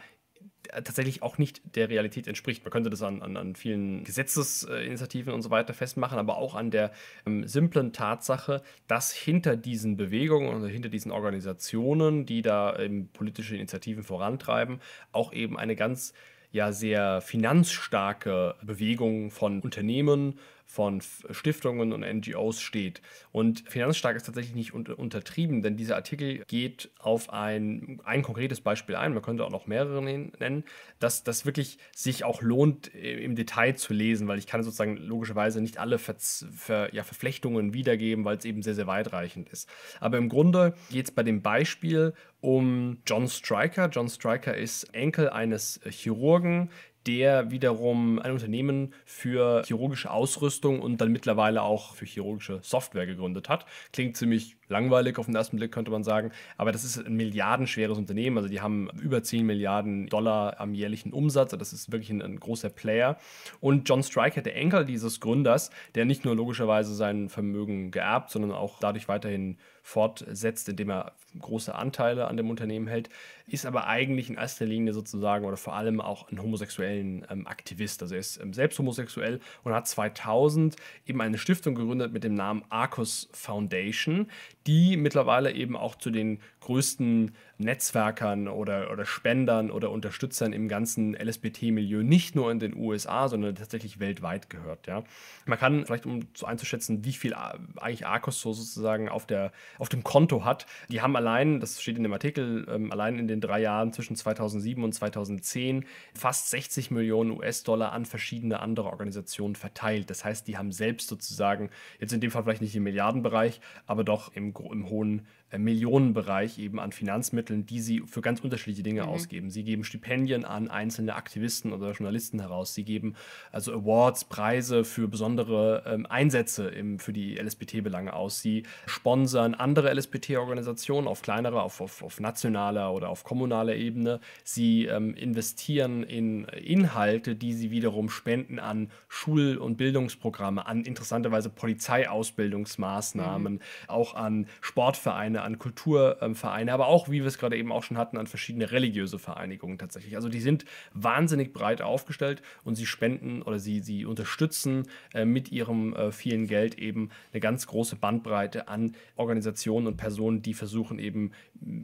tatsächlich auch nicht der Realität entspricht. Man könnte das an, an, an vielen Gesetzesinitiativen und so weiter festmachen, aber auch an der ähm, simplen Tatsache, dass hinter diesen Bewegungen und hinter diesen Organisationen, die da ähm, politische Initiativen vorantreiben, auch eben eine ganz ja sehr finanzstarke Bewegung von Unternehmen, von Stiftungen und NGOs steht. Und finanzstark ist tatsächlich nicht untertrieben, denn dieser Artikel geht auf ein, ein konkretes Beispiel ein, man könnte auch noch mehrere nennen, dass das wirklich sich auch lohnt, äh, im Detail zu lesen, weil ich kann sozusagen logischerweise nicht alle Verz Ver ja, Verflechtungen wiedergeben, weil es eben sehr, sehr weitreichend ist. Aber im Grunde geht es bei dem Beispiel um John Stryker. John Stryker ist Enkel eines Chirurgen, der wiederum ein Unternehmen für chirurgische Ausrüstung und dann mittlerweile auch für chirurgische Software gegründet hat. Klingt ziemlich langweilig auf den ersten Blick, könnte man sagen. Aber das ist ein milliardenschweres Unternehmen. Also die haben über 10 Milliarden Dollar am jährlichen Umsatz. das ist wirklich ein, ein großer Player. Und John Striker, der Enkel dieses Gründers, der nicht nur logischerweise sein Vermögen geerbt, sondern auch dadurch weiterhin fortsetzt, indem er große Anteile an dem Unternehmen hält, ist aber eigentlich in erster Linie sozusagen oder vor allem auch ein homosexuellen ähm, Aktivist. Also er ist ähm, selbst homosexuell und hat 2000 eben eine Stiftung gegründet mit dem Namen Arcus Foundation, die mittlerweile eben auch zu den größten Netzwerkern oder, oder Spendern oder Unterstützern im ganzen LSBT-Milieu, nicht nur in den USA, sondern tatsächlich weltweit gehört. Ja? Man kann vielleicht, um so einzuschätzen, wie viel eigentlich Arcos so sozusagen auf, der, auf dem Konto hat, die haben allein, das steht in dem Artikel, ähm, allein in den drei Jahren zwischen 2007 und 2010 fast 60 Millionen US-Dollar an verschiedene andere Organisationen verteilt. Das heißt, die haben selbst sozusagen, jetzt in dem Fall vielleicht nicht im Milliardenbereich, aber doch im, im hohen äh, Millionenbereich eben an Finanzmitteln, die sie für ganz unterschiedliche Dinge mhm. ausgeben. Sie geben Stipendien an einzelne Aktivisten oder Journalisten heraus. Sie geben also Awards, Preise für besondere ähm, Einsätze im, für die LSBT-Belange aus. Sie sponsern andere LSBT-Organisationen auf kleinerer, auf, auf, auf, nationaler oder auf kommunaler Ebene. Sie ähm, investieren in Inhalte, die sie wiederum spenden an Schul- und Bildungsprogramme, an interessanterweise Polizeiausbildungsmaßnahmen, mhm. auch an Sportvereine, an Kulturvereine, aber auch, wie wir es gerade eben auch schon hatten, an verschiedene religiöse Vereinigungen tatsächlich. Also die sind wahnsinnig breit aufgestellt und sie spenden oder sie, sie unterstützen äh, mit ihrem äh, vielen Geld eben eine ganz große Bandbreite an Organisationen und Personen, die versuchen eben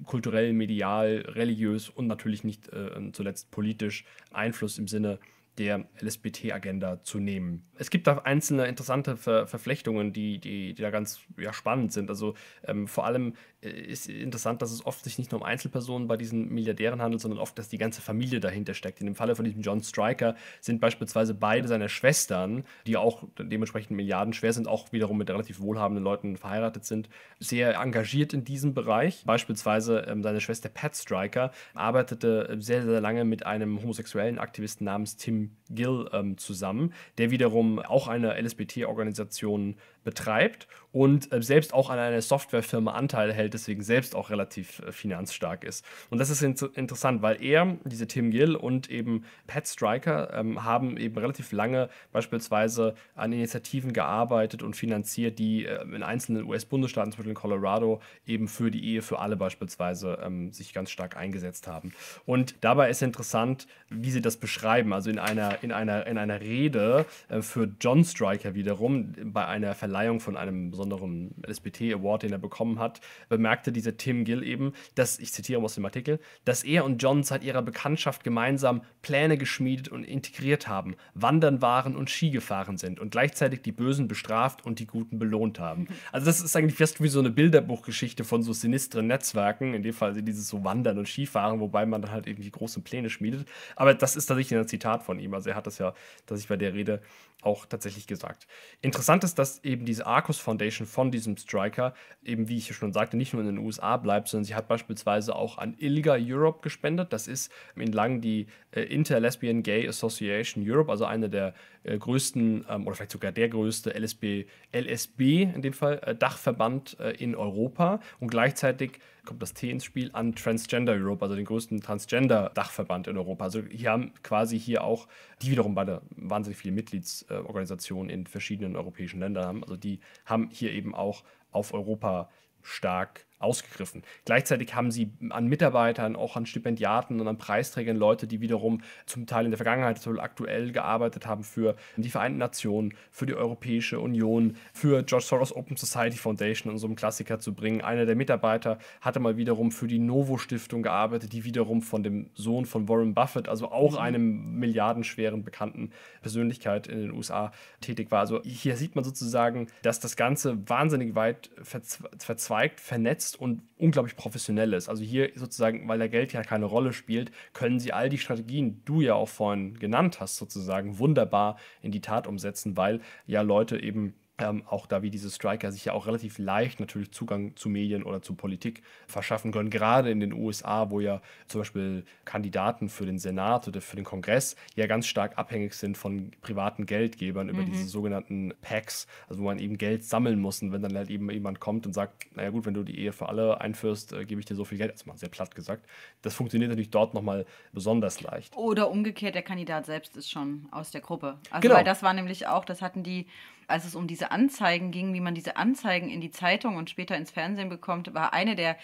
kulturell, medial, religiös und natürlich nicht äh, zuletzt politisch Einfluss im Sinne der LSBT-Agenda zu nehmen. Es gibt da einzelne interessante Ver Verflechtungen, die, die, die, da ganz ja, spannend sind. Also ähm, vor allem ist interessant, dass es oft sich nicht nur um Einzelpersonen bei diesen Milliardären handelt, sondern oft, dass die ganze Familie dahinter steckt. In dem Falle von diesem John Stryker sind beispielsweise beide seiner Schwestern, die auch dementsprechend milliardenschwer sind, auch wiederum mit relativ wohlhabenden Leuten verheiratet sind, sehr engagiert in diesem Bereich. Beispielsweise ähm, seine Schwester Pat Stryker arbeitete äh, sehr, sehr lange mit einem homosexuellen Aktivisten namens Tim Gill ähm, zusammen, der wiederum auch eine LSBT-Organisation betreibt und äh, selbst auch an einer Softwarefirma Anteil hält, deswegen selbst auch relativ äh, finanzstark ist. Und das ist in interessant, weil er, diese Tim Gill und eben Pat Striker ähm, haben eben relativ lange beispielsweise an Initiativen gearbeitet und finanziert, die äh, in einzelnen US-Bundesstaaten, zum Beispiel in Colorado, eben für die Ehe für alle beispielsweise ähm, sich ganz stark eingesetzt haben. Und dabei ist interessant, wie sie das beschreiben. Also in einer, in einer, in einer Rede äh, für John Striker wiederum bei einer Verleihung Verleihung von einem besonderen LSBT-Award, den er bekommen hat, bemerkte dieser Tim Gill eben, dass, ich zitiere aus dem Artikel, dass er und John seit ihrer Bekanntschaft gemeinsam Pläne geschmiedet und integriert haben, wandern waren und Ski gefahren sind und gleichzeitig die Bösen bestraft und die Guten belohnt haben. Also das ist eigentlich fast wie so eine Bilderbuchgeschichte von so sinistren Netzwerken, in dem Fall dieses so Wandern und Skifahren, wobei man dann halt irgendwie große Pläne schmiedet. Aber das ist tatsächlich ein Zitat von ihm. Also er hat das ja, dass ich bei der Rede auch tatsächlich gesagt. Interessant ist, dass eben diese Arcus Foundation von diesem Striker, eben wie ich schon sagte, nicht nur in den USA bleibt, sondern sie hat beispielsweise auch an ILGA Europe gespendet. Das ist entlang die äh, Inter-Lesbian Gay Association Europe, also eine der äh, größten ähm, oder vielleicht sogar der größte LSB, LSB in dem Fall, äh, Dachverband äh, in Europa und gleichzeitig kommt das T ins Spiel, an Transgender Europe, also den größten Transgender-Dachverband in Europa. Also hier haben quasi hier auch, die wiederum beide wahnsinnig viele Mitgliedsorganisationen in verschiedenen europäischen Ländern haben. Also die haben hier eben auch auf Europa stark ausgegriffen. Gleichzeitig haben sie an Mitarbeitern, auch an Stipendiaten und an Preisträgern Leute, die wiederum zum Teil in der Vergangenheit, zum Teil aktuell gearbeitet haben für die Vereinten Nationen, für die Europäische Union, für George Soros Open Society Foundation und so einen Klassiker zu bringen. Einer der Mitarbeiter hatte mal wiederum für die Novo Stiftung gearbeitet, die wiederum von dem Sohn von Warren Buffett, also auch mhm. einem milliardenschweren bekannten Persönlichkeit in den USA tätig war. Also hier sieht man sozusagen, dass das Ganze wahnsinnig weit verzweigt, vernetzt umsetzt und unglaublich professionell ist. Also hier sozusagen, weil der Geld ja keine Rolle spielt, können sie all die Strategien, die du ja auch vorhin genannt hast, sozusagen wunderbar in die Tat umsetzen, weil ja Leute eben ähm, auch da, wie diese Striker sich ja auch relativ leicht natürlich Zugang zu Medien oder zu Politik verschaffen können, gerade in den USA, wo ja zum Beispiel Kandidaten für den Senat oder für den Kongress ja ganz stark abhängig sind von privaten Geldgebern über mhm. diese sogenannten Packs, also wo man eben Geld sammeln muss. Und wenn dann halt eben jemand kommt und sagt, naja gut, wenn du die Ehe für alle einführst, äh, gebe ich dir so viel Geld, also mal sehr platt gesagt, das funktioniert natürlich dort nochmal besonders leicht. Oder umgekehrt, der Kandidat selbst ist schon aus der Gruppe. Also genau. weil das war nämlich auch, das hatten die als es um diese Anzeigen ging, wie man diese Anzeigen in die Zeitung und später ins Fernsehen bekommt, war eine der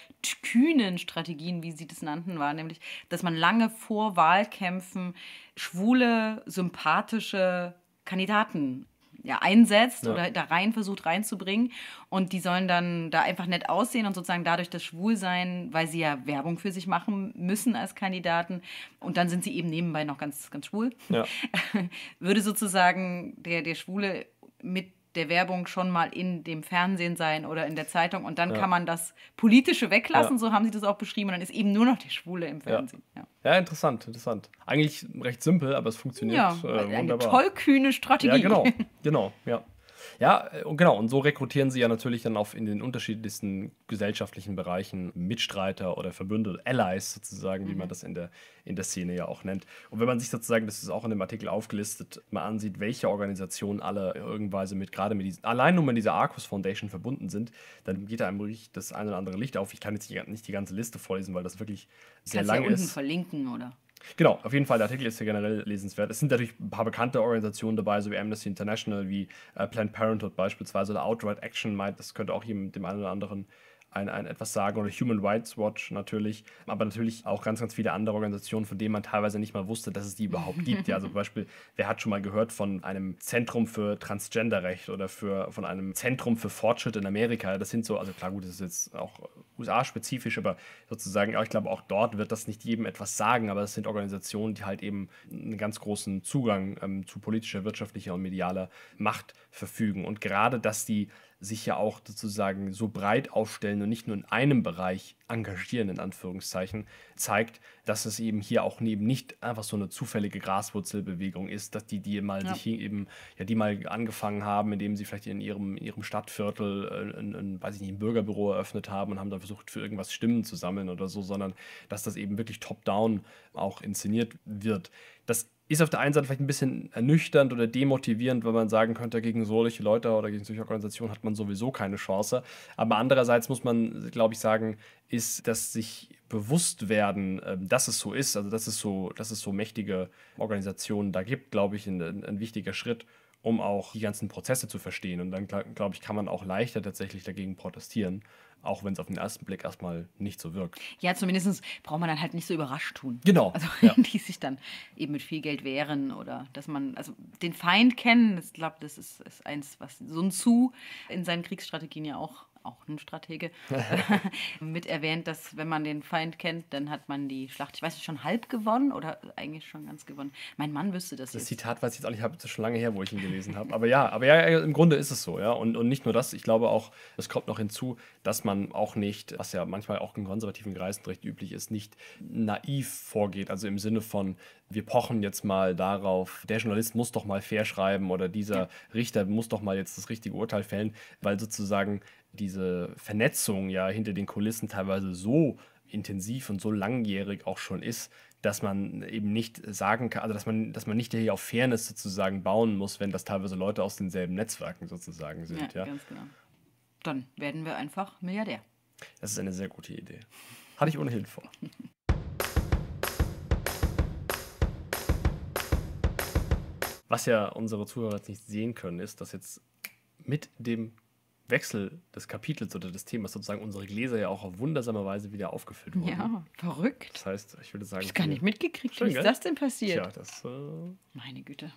kühnen Strategien, wie sie das nannten, war nämlich, dass man lange vor Wahlkämpfen schwule, sympathische Kandidaten ja, einsetzt ja. oder da rein versucht reinzubringen. Und die sollen dann da einfach nett aussehen und sozusagen dadurch das Schwulsein, weil sie ja Werbung für sich machen müssen als Kandidaten. Und dann sind sie eben nebenbei noch ganz, ganz schwul. Ja. [LAUGHS] Würde sozusagen der, der Schwule mit der Werbung schon mal in dem Fernsehen sein oder in der Zeitung und dann ja. kann man das Politische weglassen, ja. so haben sie das auch beschrieben, und dann ist eben nur noch die Schwule im Fernsehen. Ja, ja. interessant, interessant. Eigentlich recht simpel, aber es funktioniert ja, äh, wunderbar. Eine tollkühne Strategie. Ja, genau, [LAUGHS] genau, ja. Ja, äh, genau. Und so rekrutieren sie ja natürlich dann auf in den unterschiedlichsten gesellschaftlichen Bereichen Mitstreiter oder Verbündete, Allies sozusagen, mhm. wie man mhm. das in der, in der Szene ja auch nennt. Und wenn man sich sozusagen, das ist auch in dem Artikel aufgelistet, mal ansieht, welche Organisationen alle irgendweise mit, gerade mit diesen, allein nur mit dieser Arcus Foundation verbunden sind, dann geht da einem wirklich das ein oder andere Licht auf. Ich kann jetzt nicht die ganze Liste vorlesen, weil das wirklich sehr Kannst lang ja ist. unten verlinken, oder? Genau, auf jeden Fall, der Artikel ist ja generell lesenswert. Es sind natürlich ein paar bekannte Organisationen dabei, so wie Amnesty International, wie äh, Planned Parenthood beispielsweise oder Outright Action meint, das könnte auch jedem, dem einen oder anderen ein, ein etwas sagen oder Human Rights Watch natürlich, aber natürlich auch ganz, ganz viele andere Organisationen, von denen man teilweise nicht mal wusste, dass es die überhaupt gibt. Ja, also zum [LAUGHS] Beispiel, wer hat schon mal gehört von einem Zentrum für Transgenderrecht oder für, von einem Zentrum für Fortschritt in Amerika? Das sind so, also klar, gut, das ist jetzt auch USA-spezifisch, aber sozusagen, ich glaube, auch dort wird das nicht jedem etwas sagen, aber das sind Organisationen, die halt eben einen ganz großen Zugang ähm, zu politischer, wirtschaftlicher und medialer Macht verfügen. Und gerade, dass die sich ja auch sozusagen so breit aufstellen und nicht nur in einem Bereich engagieren, in Anführungszeichen, zeigt, dass es eben hier auch eben nicht einfach so eine zufällige Graswurzelbewegung ist, dass die, die mal ja. sich eben, ja, die mal angefangen haben, indem sie vielleicht in ihrem, in ihrem Stadtviertel äh, in, in, weiß ich nicht, ein Bürgerbüro eröffnet haben und haben dann versucht, für irgendwas Stimmen zu sammeln oder so, sondern dass das eben wirklich top-down auch inszeniert wird. Das ist auf der einen Seite vielleicht ein bisschen ernüchternd oder demotivierend, weil man sagen könnte, gegen solche Leute oder gegen solche Organisationen hat man sowieso keine Chance. Aber andererseits muss man, glaube ich, sagen, ist, dass sich bewusst werden, ähm, dass es so ist, also dass es so, dass es so mächtige Organisationen da gibt, glaube ich, ein, ein wichtiger Schritt, um auch die ganzen Prozesse zu verstehen. Und dann, glaube ich, kann man auch leichter tatsächlich dagegen protestieren auch wenn es auf den ersten Blick erstmal nicht so wirkt. Ja, zumindest braucht man dann halt nicht so überrascht tun. Genau. Also [LAUGHS] ja. die sich dann eben mit viel Geld wehren oder dass man, also den Feind kennen, ich glaube, das ist, ist eins, was Sun Tzu in seinen Kriegsstrategien ja auch auch ein Stratege, [LAUGHS] äh, mit erwähnt, dass wenn man den Feind kennt, dann hat man die Schlacht, ich weiß nicht, schon halb gewonnen oder eigentlich schon ganz gewonnen. Mein Mann wüsste das. Das jetzt. Zitat weiß ich jetzt auch nicht, das ist schon lange her, wo ich ihn gelesen habe. Aber ja, aber ja, im Grunde ist es so, ja. Und, und nicht nur das, ich glaube auch, es kommt noch hinzu, dass man auch nicht, was ja manchmal auch in konservativen Kreisen recht üblich ist, nicht naiv vorgeht. Also im Sinne von, wir pochen jetzt mal darauf, der Journalist muss doch mal fair schreiben oder dieser Richter muss doch mal jetzt das richtige Urteil fällen, weil sozusagen diese Vernetzung ja hinter den Kulissen teilweise so intensiv und so langjährig auch schon ist, dass man eben nicht sagen kann, also dass man, dass man nicht hier auf Fairness sozusagen bauen muss, wenn das teilweise Leute aus denselben Netzwerken sozusagen sind. Ja, ja. ganz genau. Dann werden wir einfach Milliardär. Das ist eine sehr gute Idee. Hatte ich ohnehin vor. [LAUGHS] Was ja unsere Zuhörer jetzt nicht sehen können, ist, dass jetzt mit dem Wechsel des Kapitels oder des Themas sozusagen unsere Gläser ja auch auf wundersame Weise wieder aufgefüllt wurden. Ja, verrückt. Das heißt, ich würde sagen. Ich habe gar nicht mitgekriegt, schön, wie ist das denn passiert? Ja, das. Äh, Meine Güte.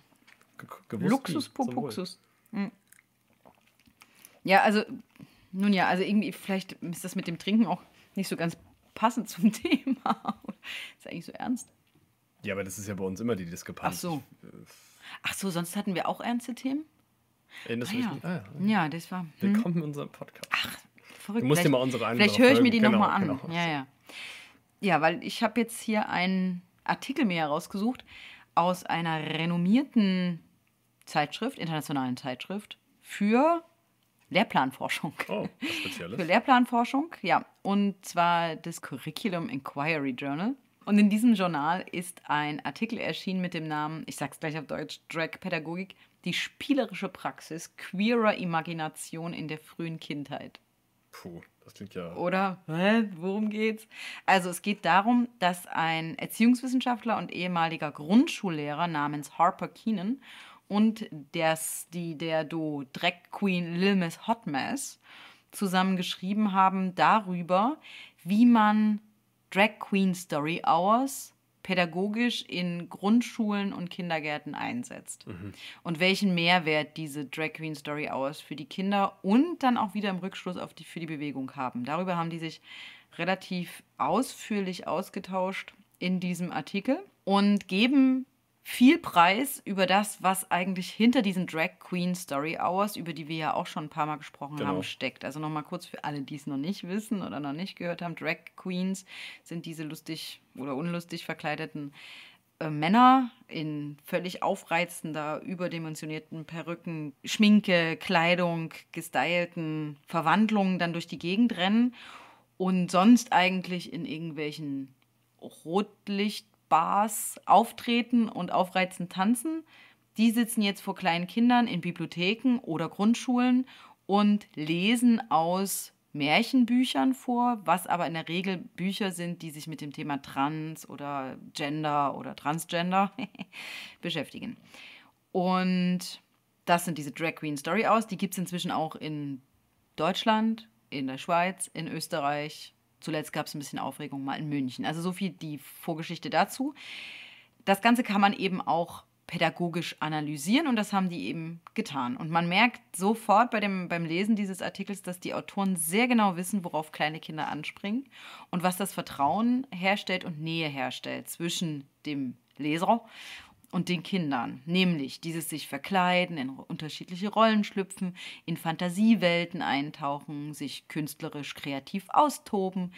Luxus Popuxus. Mhm. Ja, also, nun ja, also irgendwie, vielleicht ist das mit dem Trinken auch nicht so ganz passend zum [LAUGHS] Thema. ist eigentlich so ernst. Ja, aber das ist ja bei uns immer die Diskrepanz. Ach so. Äh, Ach so, sonst hatten wir auch ernste Themen? Erinnerst ah, ja. Mich, ah, ja. ja. das war. Hm. Willkommen in unserem Podcast. Ach, verrückt. Du musst vielleicht, dir mal unsere Einladung Vielleicht höre ich mir die genau, nochmal an. Genau. Ja, ja. Ja, weil ich habe jetzt hier einen Artikel mir herausgesucht aus einer renommierten Zeitschrift, internationalen Zeitschrift, für Lehrplanforschung. Oh, was spezielles. [LAUGHS] Für Lehrplanforschung, ja. Und zwar das Curriculum Inquiry Journal. Und in diesem Journal ist ein Artikel erschienen mit dem Namen, ich sag's gleich auf Deutsch, Drag Pädagogik – die spielerische Praxis queerer Imagination in der frühen Kindheit. Puh, das klingt ja. Oder? Hä? Worum geht's? Also, es geht darum, dass ein Erziehungswissenschaftler und ehemaliger Grundschullehrer namens Harper Keenan und das, die der Do Drag Queen Lil Miss Hot Mess zusammen geschrieben haben darüber, wie man Drag Queen Story Hours pädagogisch in Grundschulen und Kindergärten einsetzt mhm. und welchen Mehrwert diese Drag Queen Story Hours für die Kinder und dann auch wieder im Rückschluss auf die, für die Bewegung haben. Darüber haben die sich relativ ausführlich ausgetauscht in diesem Artikel und geben viel Preis über das, was eigentlich hinter diesen Drag Queen Story Hours, über die wir ja auch schon ein paar Mal gesprochen genau. haben, steckt. Also nochmal kurz für alle, die es noch nicht wissen oder noch nicht gehört haben: Drag Queens sind diese lustig oder unlustig verkleideten äh, Männer in völlig aufreizender, überdimensionierten Perücken, Schminke, Kleidung, gestylten Verwandlungen dann durch die Gegend rennen und sonst eigentlich in irgendwelchen Rotlicht Bars auftreten und aufreizend tanzen. Die sitzen jetzt vor kleinen Kindern in Bibliotheken oder Grundschulen und lesen aus Märchenbüchern vor, was aber in der Regel Bücher sind, die sich mit dem Thema Trans oder Gender oder Transgender [LAUGHS] beschäftigen. Und das sind diese Drag Queen Story aus. Die gibt es inzwischen auch in Deutschland, in der Schweiz, in Österreich, zuletzt gab es ein bisschen Aufregung mal in München. Also so viel die Vorgeschichte dazu. Das Ganze kann man eben auch pädagogisch analysieren und das haben die eben getan. Und man merkt sofort bei dem, beim Lesen dieses Artikels, dass die Autoren sehr genau wissen, worauf kleine Kinder anspringen und was das Vertrauen herstellt und Nähe herstellt zwischen dem Leser und den Kindern, nämlich dieses sich verkleiden, in unterschiedliche Rollen schlüpfen, in Fantasiewelten eintauchen, sich künstlerisch kreativ austoben,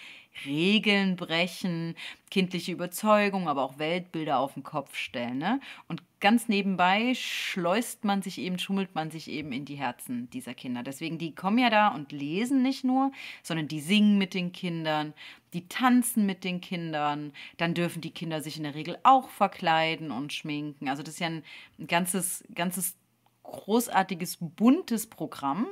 Regeln brechen, kindliche Überzeugungen, aber auch Weltbilder auf den Kopf stellen. Ne? Und ganz nebenbei schleust man sich eben, schummelt man sich eben in die Herzen dieser Kinder. Deswegen, die kommen ja da und lesen nicht nur, sondern die singen mit den Kindern, die tanzen mit den Kindern, dann dürfen die Kinder sich in der Regel auch verkleiden und schminken. Also das ist ja ein ganzes, ganzes großartiges, buntes Programm,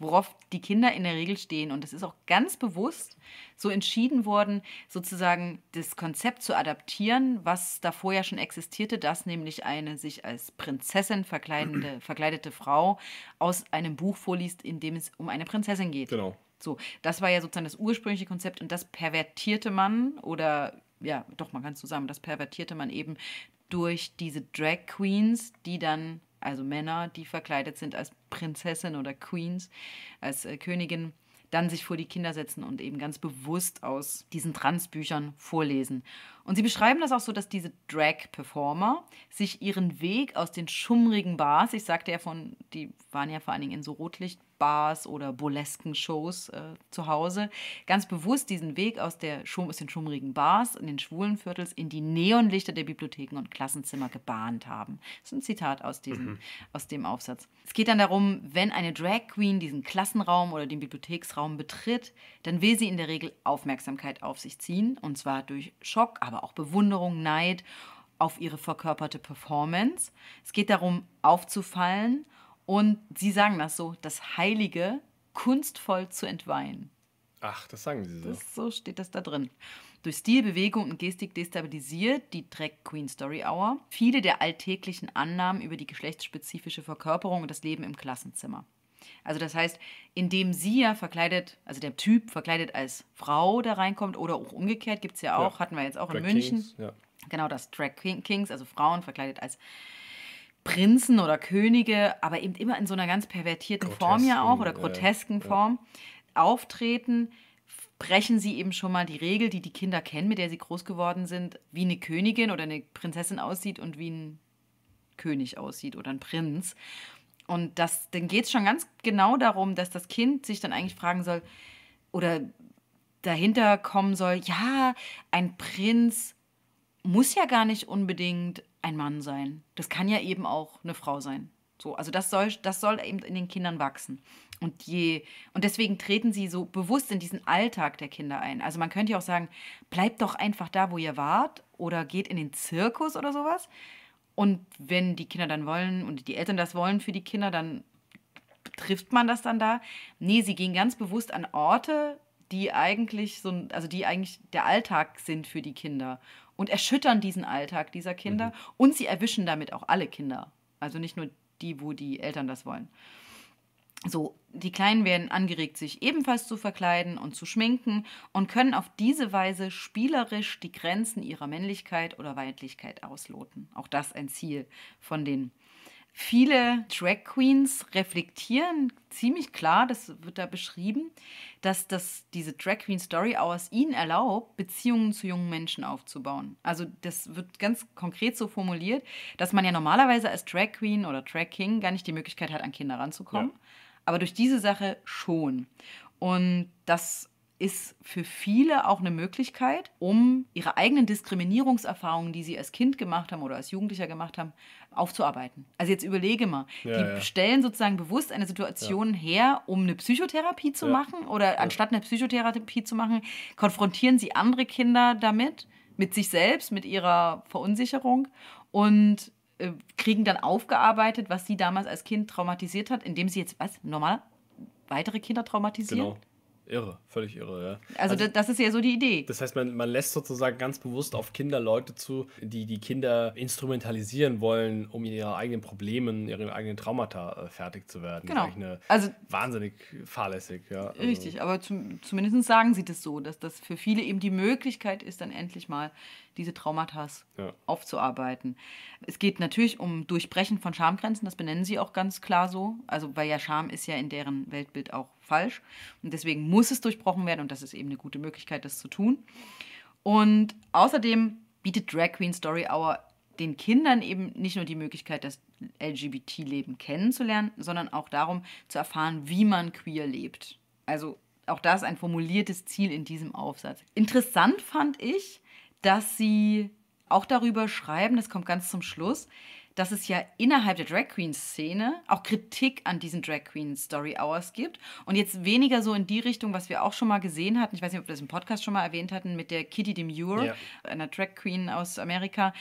worauf die Kinder in der Regel stehen. Und es ist auch ganz bewusst so entschieden worden, sozusagen das Konzept zu adaptieren, was davor ja schon existierte, dass nämlich eine sich als Prinzessin verkleidende, verkleidete Frau aus einem Buch vorliest, in dem es um eine Prinzessin geht. Genau. So, das war ja sozusagen das ursprüngliche Konzept und das pervertierte man oder ja, doch mal ganz zusammen, das pervertierte man eben durch diese Drag Queens, die dann also Männer, die verkleidet sind als Prinzessin oder Queens, als äh, Königin, dann sich vor die Kinder setzen und eben ganz bewusst aus diesen Transbüchern vorlesen. Und sie beschreiben das auch so, dass diese Drag-Performer sich ihren Weg aus den schummrigen Bars, ich sagte ja von, die waren ja vor allen Dingen in so Rotlicht-Bars oder burlesken Shows äh, zu Hause, ganz bewusst diesen Weg aus, der, aus den schummrigen Bars in den schwulen Viertels in die Neonlichter der Bibliotheken und Klassenzimmer gebahnt haben. Das ist ein Zitat aus, diesem, mhm. aus dem Aufsatz. Es geht dann darum, wenn eine Drag Queen diesen Klassenraum oder den Bibliotheksraum betritt, dann will sie in der Regel Aufmerksamkeit auf sich ziehen und zwar durch Schock, aber auch Bewunderung, Neid auf ihre verkörperte Performance. Es geht darum, aufzufallen und sie sagen das so, das Heilige kunstvoll zu entweihen. Ach, das sagen sie so. Das, so steht das da drin. Durch Stil, Bewegung und Gestik destabilisiert die Drag Queen Story Hour viele der alltäglichen Annahmen über die geschlechtsspezifische Verkörperung und das Leben im Klassenzimmer. Also das heißt, indem sie ja verkleidet, also der Typ verkleidet als Frau da reinkommt oder auch umgekehrt, gibt es ja auch, ja. hatten wir jetzt auch Drag in München. Kings, ja. Genau, das Drag Kings, also Frauen verkleidet als Prinzen oder Könige, aber eben immer in so einer ganz pervertierten grotesken, Form ja auch oder grotesken ja, Form auftreten brechen sie eben schon mal die Regel, die die Kinder kennen, mit der sie groß geworden sind, wie eine Königin oder eine Prinzessin aussieht und wie ein König aussieht oder ein Prinz. Und das, dann geht es schon ganz genau darum, dass das Kind sich dann eigentlich fragen soll oder dahinter kommen soll, ja, ein Prinz muss ja gar nicht unbedingt ein Mann sein. Das kann ja eben auch eine Frau sein. So, also das soll, das soll eben in den Kindern wachsen. Und, je, und deswegen treten sie so bewusst in diesen Alltag der Kinder ein. Also man könnte ja auch sagen, bleibt doch einfach da, wo ihr wart oder geht in den Zirkus oder sowas. Und wenn die Kinder dann wollen und die Eltern das wollen für die Kinder, dann trifft man das dann da. Nee, sie gehen ganz bewusst an Orte, die eigentlich so, also die eigentlich der Alltag sind für die Kinder und erschüttern diesen Alltag dieser Kinder mhm. und sie erwischen damit auch alle Kinder. Also nicht nur die, wo die Eltern das wollen. So, die Kleinen werden angeregt, sich ebenfalls zu verkleiden und zu schminken und können auf diese Weise spielerisch die Grenzen ihrer Männlichkeit oder Weiblichkeit ausloten. Auch das ein Ziel von den Viele Drag Queens reflektieren ziemlich klar, das wird da beschrieben, dass das, diese Drag Queen Story Hours ihnen erlaubt, Beziehungen zu jungen Menschen aufzubauen. Also das wird ganz konkret so formuliert, dass man ja normalerweise als Drag Queen oder Drag King gar nicht die Möglichkeit hat, an Kinder ranzukommen. Ja aber durch diese Sache schon. Und das ist für viele auch eine Möglichkeit, um ihre eigenen Diskriminierungserfahrungen, die sie als Kind gemacht haben oder als Jugendlicher gemacht haben, aufzuarbeiten. Also jetzt überlege mal, ja, die ja. stellen sozusagen bewusst eine Situation ja. her, um eine Psychotherapie zu machen oder anstatt eine Psychotherapie zu machen, konfrontieren sie andere Kinder damit, mit sich selbst, mit ihrer Verunsicherung und äh, kriegen dann aufgearbeitet, was sie damals als Kind traumatisiert hat, indem sie jetzt, was, normal weitere Kinder traumatisieren? Genau. Irre, völlig irre, ja. Also, also, das ist ja so die Idee. Das heißt, man, man lässt sozusagen ganz bewusst auf Kinder Leute zu, die die Kinder instrumentalisieren wollen, um in ihren eigenen Problemen, ihren eigenen Traumata äh, fertig zu werden. Genau. also, wahnsinnig fahrlässig, ja. Also, richtig, aber zum, zumindest sagen sie das so, dass das für viele eben die Möglichkeit ist, dann endlich mal diese Traumata ja. aufzuarbeiten. Es geht natürlich um Durchbrechen von Schamgrenzen, das benennen sie auch ganz klar so. Also, weil ja Scham ist ja in deren Weltbild auch falsch. Und deswegen muss es durchbrochen werden und das ist eben eine gute Möglichkeit, das zu tun. Und außerdem bietet Drag Queen Story Hour den Kindern eben nicht nur die Möglichkeit, das LGBT-Leben kennenzulernen, sondern auch darum zu erfahren, wie man queer lebt. Also auch das ein formuliertes Ziel in diesem Aufsatz. Interessant fand ich, dass sie auch darüber schreiben, das kommt ganz zum Schluss, dass es ja innerhalb der Drag Queen Szene auch Kritik an diesen Drag Queen Story Hours gibt und jetzt weniger so in die Richtung, was wir auch schon mal gesehen hatten. Ich weiß nicht, ob wir das im Podcast schon mal erwähnt hatten mit der Kitty Demure, ja. einer Drag Queen aus Amerika,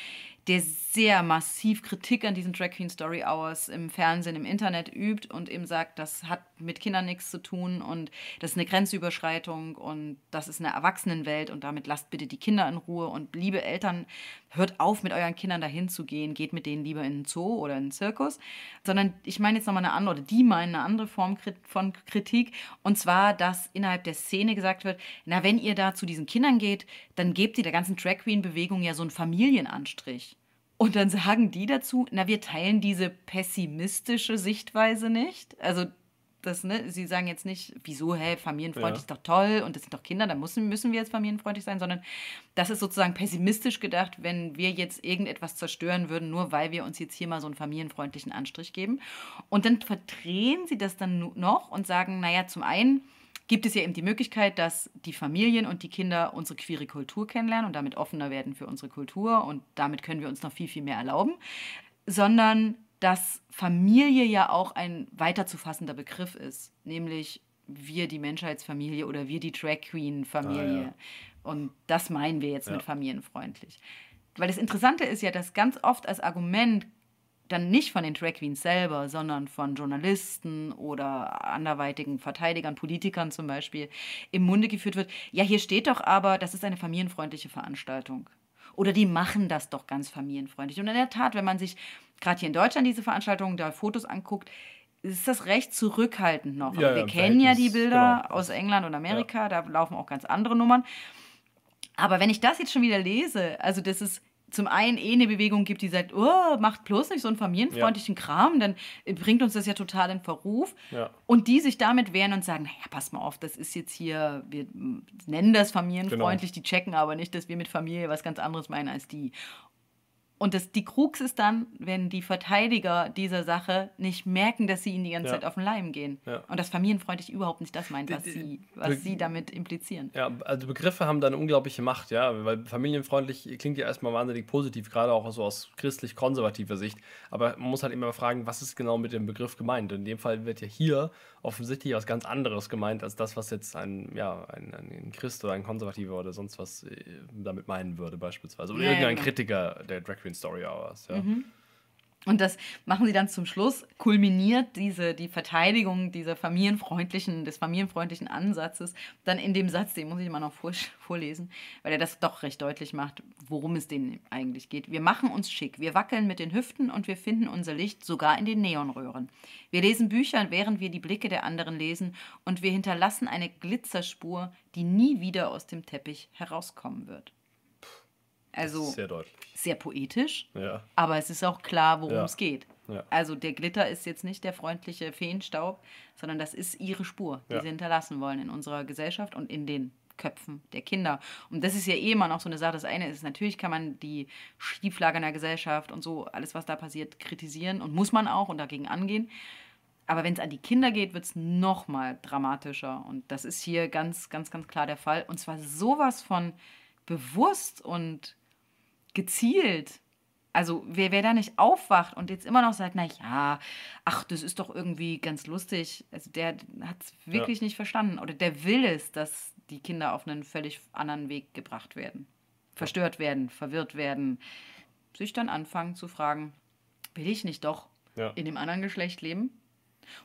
der sehr massiv Kritik an diesen Drag Queen Story Hours im Fernsehen, im Internet übt und eben sagt, das hat mit Kindern nichts zu tun und das ist eine Grenzüberschreitung und das ist eine Erwachsenenwelt und damit lasst bitte die Kinder in Ruhe und liebe Eltern, hört auf, mit euren Kindern dahin zu gehen, geht mit denen lieber in den Zoo oder in den Zirkus, sondern ich meine jetzt nochmal eine andere, oder die meinen eine andere Form von Kritik und zwar, dass innerhalb der Szene gesagt wird, na, wenn ihr da zu diesen Kindern geht, dann gebt ihr der ganzen Drag Queen Bewegung ja so einen Familienanstrich. Und dann sagen die dazu, na, wir teilen diese pessimistische Sichtweise nicht. Also das, ne, sie sagen jetzt nicht, wieso, hey, familienfreundlich ja. ist doch toll und das sind doch Kinder, da müssen, müssen wir jetzt familienfreundlich sein, sondern das ist sozusagen pessimistisch gedacht, wenn wir jetzt irgendetwas zerstören würden, nur weil wir uns jetzt hier mal so einen familienfreundlichen Anstrich geben. Und dann verdrehen sie das dann noch und sagen, naja, zum einen gibt es ja eben die Möglichkeit, dass die Familien und die Kinder unsere queere Kultur kennenlernen und damit offener werden für unsere Kultur und damit können wir uns noch viel, viel mehr erlauben, sondern dass Familie ja auch ein weiter zu fassender Begriff ist, nämlich wir die Menschheitsfamilie oder wir die Drag Queen Familie. Ah, ja. Und das meinen wir jetzt ja. mit familienfreundlich. Weil das Interessante ist ja, dass ganz oft als Argument dann nicht von den Drag Queens selber, sondern von Journalisten oder anderweitigen Verteidigern, Politikern zum Beispiel, im Munde geführt wird, ja, hier steht doch aber, das ist eine familienfreundliche Veranstaltung. Oder die machen das doch ganz familienfreundlich. Und in der Tat, wenn man sich gerade hier in Deutschland diese Veranstaltungen da Fotos anguckt, ist das recht zurückhaltend noch. Ja, wir kennen ja die Bilder genau. aus England und Amerika, ja. da laufen auch ganz andere Nummern. Aber wenn ich das jetzt schon wieder lese, also das ist zum einen eh eine Bewegung gibt, die sagt, oh, macht bloß nicht so einen familienfreundlichen ja. Kram, dann äh, bringt uns das ja total in Verruf. Ja. Und die sich damit wehren und sagen, naja, pass mal auf, das ist jetzt hier, wir nennen das familienfreundlich, genau. die checken aber nicht, dass wir mit Familie was ganz anderes meinen als die. Und das, die Krux ist dann, wenn die Verteidiger dieser Sache nicht merken, dass sie ihnen die ganze ja. Zeit auf den Leim gehen. Ja. Und das familienfreundlich überhaupt nicht das meint, was, die, die, sie, was sie damit implizieren. Ja, also Begriffe haben da eine unglaubliche Macht, ja, weil familienfreundlich klingt ja erstmal wahnsinnig positiv, gerade auch so aus christlich-konservativer Sicht. Aber man muss halt immer fragen, was ist genau mit dem Begriff gemeint? In dem Fall wird ja hier offensichtlich was ganz anderes gemeint, als das, was jetzt ein, ja, ein, ein Christ oder ein Konservativer oder sonst was äh, damit meinen würde, beispielsweise. Oder ja, irgendein genau. Kritiker der Drag Queen Screen Story Hours. Ja. Mhm. Und das machen sie dann zum Schluss, kulminiert diese, die Verteidigung dieser familienfreundlichen, des familienfreundlichen Ansatzes dann in dem Satz, den muss ich mal noch vor, vorlesen, weil er das doch recht deutlich macht, worum es denen eigentlich geht. Wir machen uns schick, wir wackeln mit den Hüften und wir finden unser Licht sogar in den Neonröhren. Wir lesen Bücher, während wir die Blicke der anderen lesen und wir hinterlassen eine Glitzerspur, die nie wieder aus dem Teppich herauskommen wird. Also sehr deutlich. Sehr poetisch, ja. aber es ist auch klar, worum ja. es geht. Ja. Also der Glitter ist jetzt nicht der freundliche Feenstaub, sondern das ist ihre Spur, die sie hinterlassen wollen in unserer Gesellschaft und in den Köpfen der Kinder. Und das ist ja eh immer noch so eine Sache. Das eine ist, natürlich kann man die Schieflage in der Gesellschaft und so, alles, was da passiert, kritisieren und muss man auch und dagegen angehen. Aber wenn es an die Kinder geht, wird es nochmal dramatischer. Und das ist hier ganz, ganz, ganz klar der Fall. Und zwar sowas von bewusst und gezielt. Also wer, wer da nicht aufwacht und jetzt immer noch sagt, na ja, ach, das ist doch irgendwie ganz lustig. Also der hat es wirklich ja. nicht verstanden oder der will es, dass die Kinder auf einen völlig anderen Weg gebracht werden, verstört werden, verwirrt werden, sich dann anfangen zu fragen, will ich nicht doch ja. in dem anderen Geschlecht leben?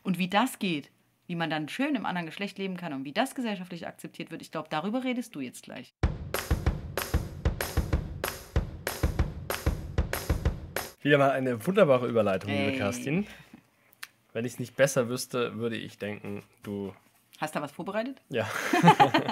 Und wie das geht, wie man dann schön im anderen Geschlecht leben kann und wie das gesellschaftlich akzeptiert wird, ich glaube, darüber redest du jetzt gleich. Wieder mal eine wunderbare Überleitung, hey. liebe Kerstin. Wenn ich es nicht besser wüsste, würde ich denken, du Hast du da was vorbereitet? Ja. [LAUGHS]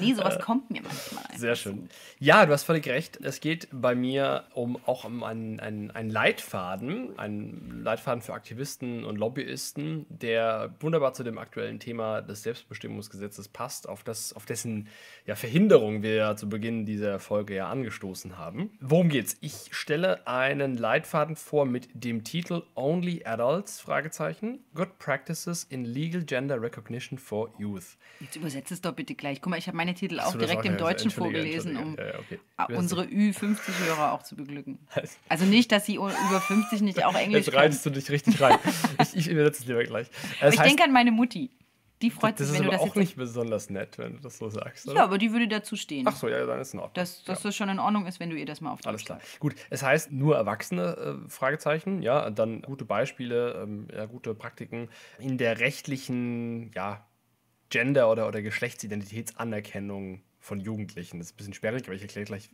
nee, sowas äh, kommt mir manchmal. Sehr schön. Ja, du hast völlig recht. Es geht bei mir um, auch um einen, einen, Leitfaden, einen Leitfaden für Aktivisten und Lobbyisten, der wunderbar zu dem aktuellen Thema des Selbstbestimmungsgesetzes passt, auf, das, auf dessen ja, Verhinderung wir ja zu Beginn dieser Folge ja angestoßen haben. Worum geht's? Ich stelle einen Leitfaden vor mit dem Titel Only Adults? Good Practices in Legal Gender Recognition for for Youth. Jetzt übersetze es doch bitte gleich. Guck mal, ich habe meine Titel auch direkt auch im Deutschen vorgelesen, um ja, okay. Ah, unsere Ü50-Hörer auch zu beglücken. Also, also nicht, dass sie über 50 nicht auch Englisch sprechen. Jetzt reizt du dich richtig rein. ich, ich übersetze es lieber gleich. Das ich denke an meine Mutti. Die freut das, sich, wenn du das auch nicht besonders nett, wenn du das so sagst. Oder? Ja, aber die würde dazu stehen. Ach so, ja, dann ist es in Ordnung. Dass, dass ja. das schon in Ordnung ist, wenn du ihr das mal aufdrückst. Alles klar. Gut, es heißt nur Erwachsene, äh, Fragezeichen, ja, dann gute Beispiele, ähm, ja, gute Praktiken in der rechtlichen, ja, Gender- oder, oder Geschlechtsidentitätsanerkennung von Jugendlichen. Das ist ein bisschen sperrig, aber ich erkläre gleich,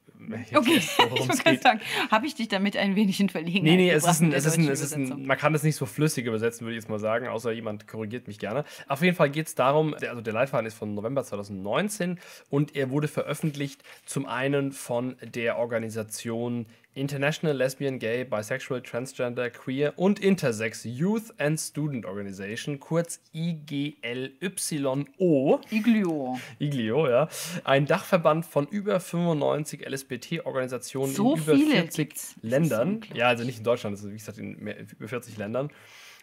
okay. [LAUGHS] worum es geht. Sagen, habe ich dich damit ein wenig in Verlegenheit Nee, nee, es ist, ein, es, ist ein, es ist ein, man kann das nicht so flüssig übersetzen, würde ich jetzt mal sagen, außer jemand korrigiert mich gerne. Auf jeden Fall geht es darum, also der Leitfaden ist von November 2019 und er wurde veröffentlicht zum einen von der Organisation International Lesbian, Gay, Bisexual, Transgender, Queer und Intersex Youth and Student Organization, kurz IGLYO. Iglio. Iglio, ja. Ein Dachverband von über 95 LSBT-Organisationen so in über 40 gibt's. Ländern. Ja, also nicht in Deutschland, das ist wie gesagt in mehr, über 40 Ländern.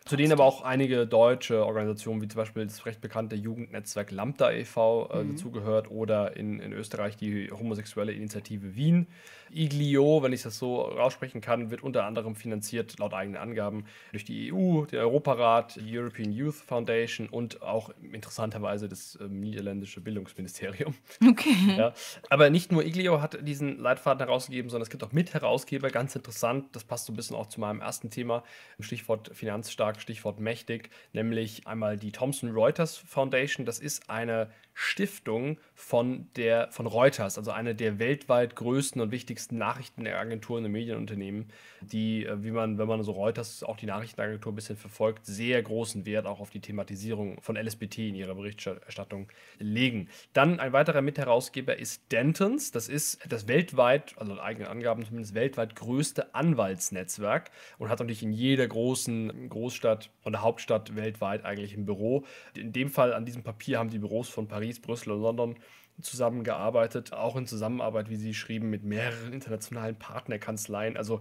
Zu denen aber auch einige deutsche Organisationen, wie zum Beispiel das recht bekannte Jugendnetzwerk Lambda e.V. Äh, mhm. dazugehört oder in, in Österreich die Homosexuelle Initiative Wien. Iglio, wenn ich das so aussprechen kann, wird unter anderem finanziert, laut eigenen Angaben, durch die EU, den Europarat, die European Youth Foundation und auch interessanterweise das ähm, niederländische Bildungsministerium. Okay. [LAUGHS] Ja. Aber nicht nur Iglio hat diesen Leitfaden herausgegeben, sondern es gibt auch Mitherausgeber, ganz interessant, das passt so ein bisschen auch zu meinem ersten Thema, Stichwort finanzstark, Stichwort mächtig, nämlich einmal die Thomson Reuters Foundation. Das ist eine Stiftung von, der, von Reuters, also eine der weltweit größten und wichtigsten Nachrichtenagenturen und Medienunternehmen, die, äh, wie man, wenn man so Reuters auch die Nachrichtenagentur ein bisschen verfolgt, sehr großen Wert auch auf die Thematisierung von LSBT in ihrer Berichterstattung legen. Dann ein weiterer Mitherausgeber ist Dentons. Das ist das weltweit, also eigenen Angaben zumindest, weltweit größte Anwaltsnetzwerk und hat natürlich in jeder großen Großstadt und Hauptstadt weltweit eigentlich ein Büro. In dem Fall an diesem Papier haben die Büros von Paris Paris, Brüssel und London zusammengearbeitet, auch in Zusammenarbeit, wie Sie schrieben, mit mehreren internationalen Partnerkanzleien. Also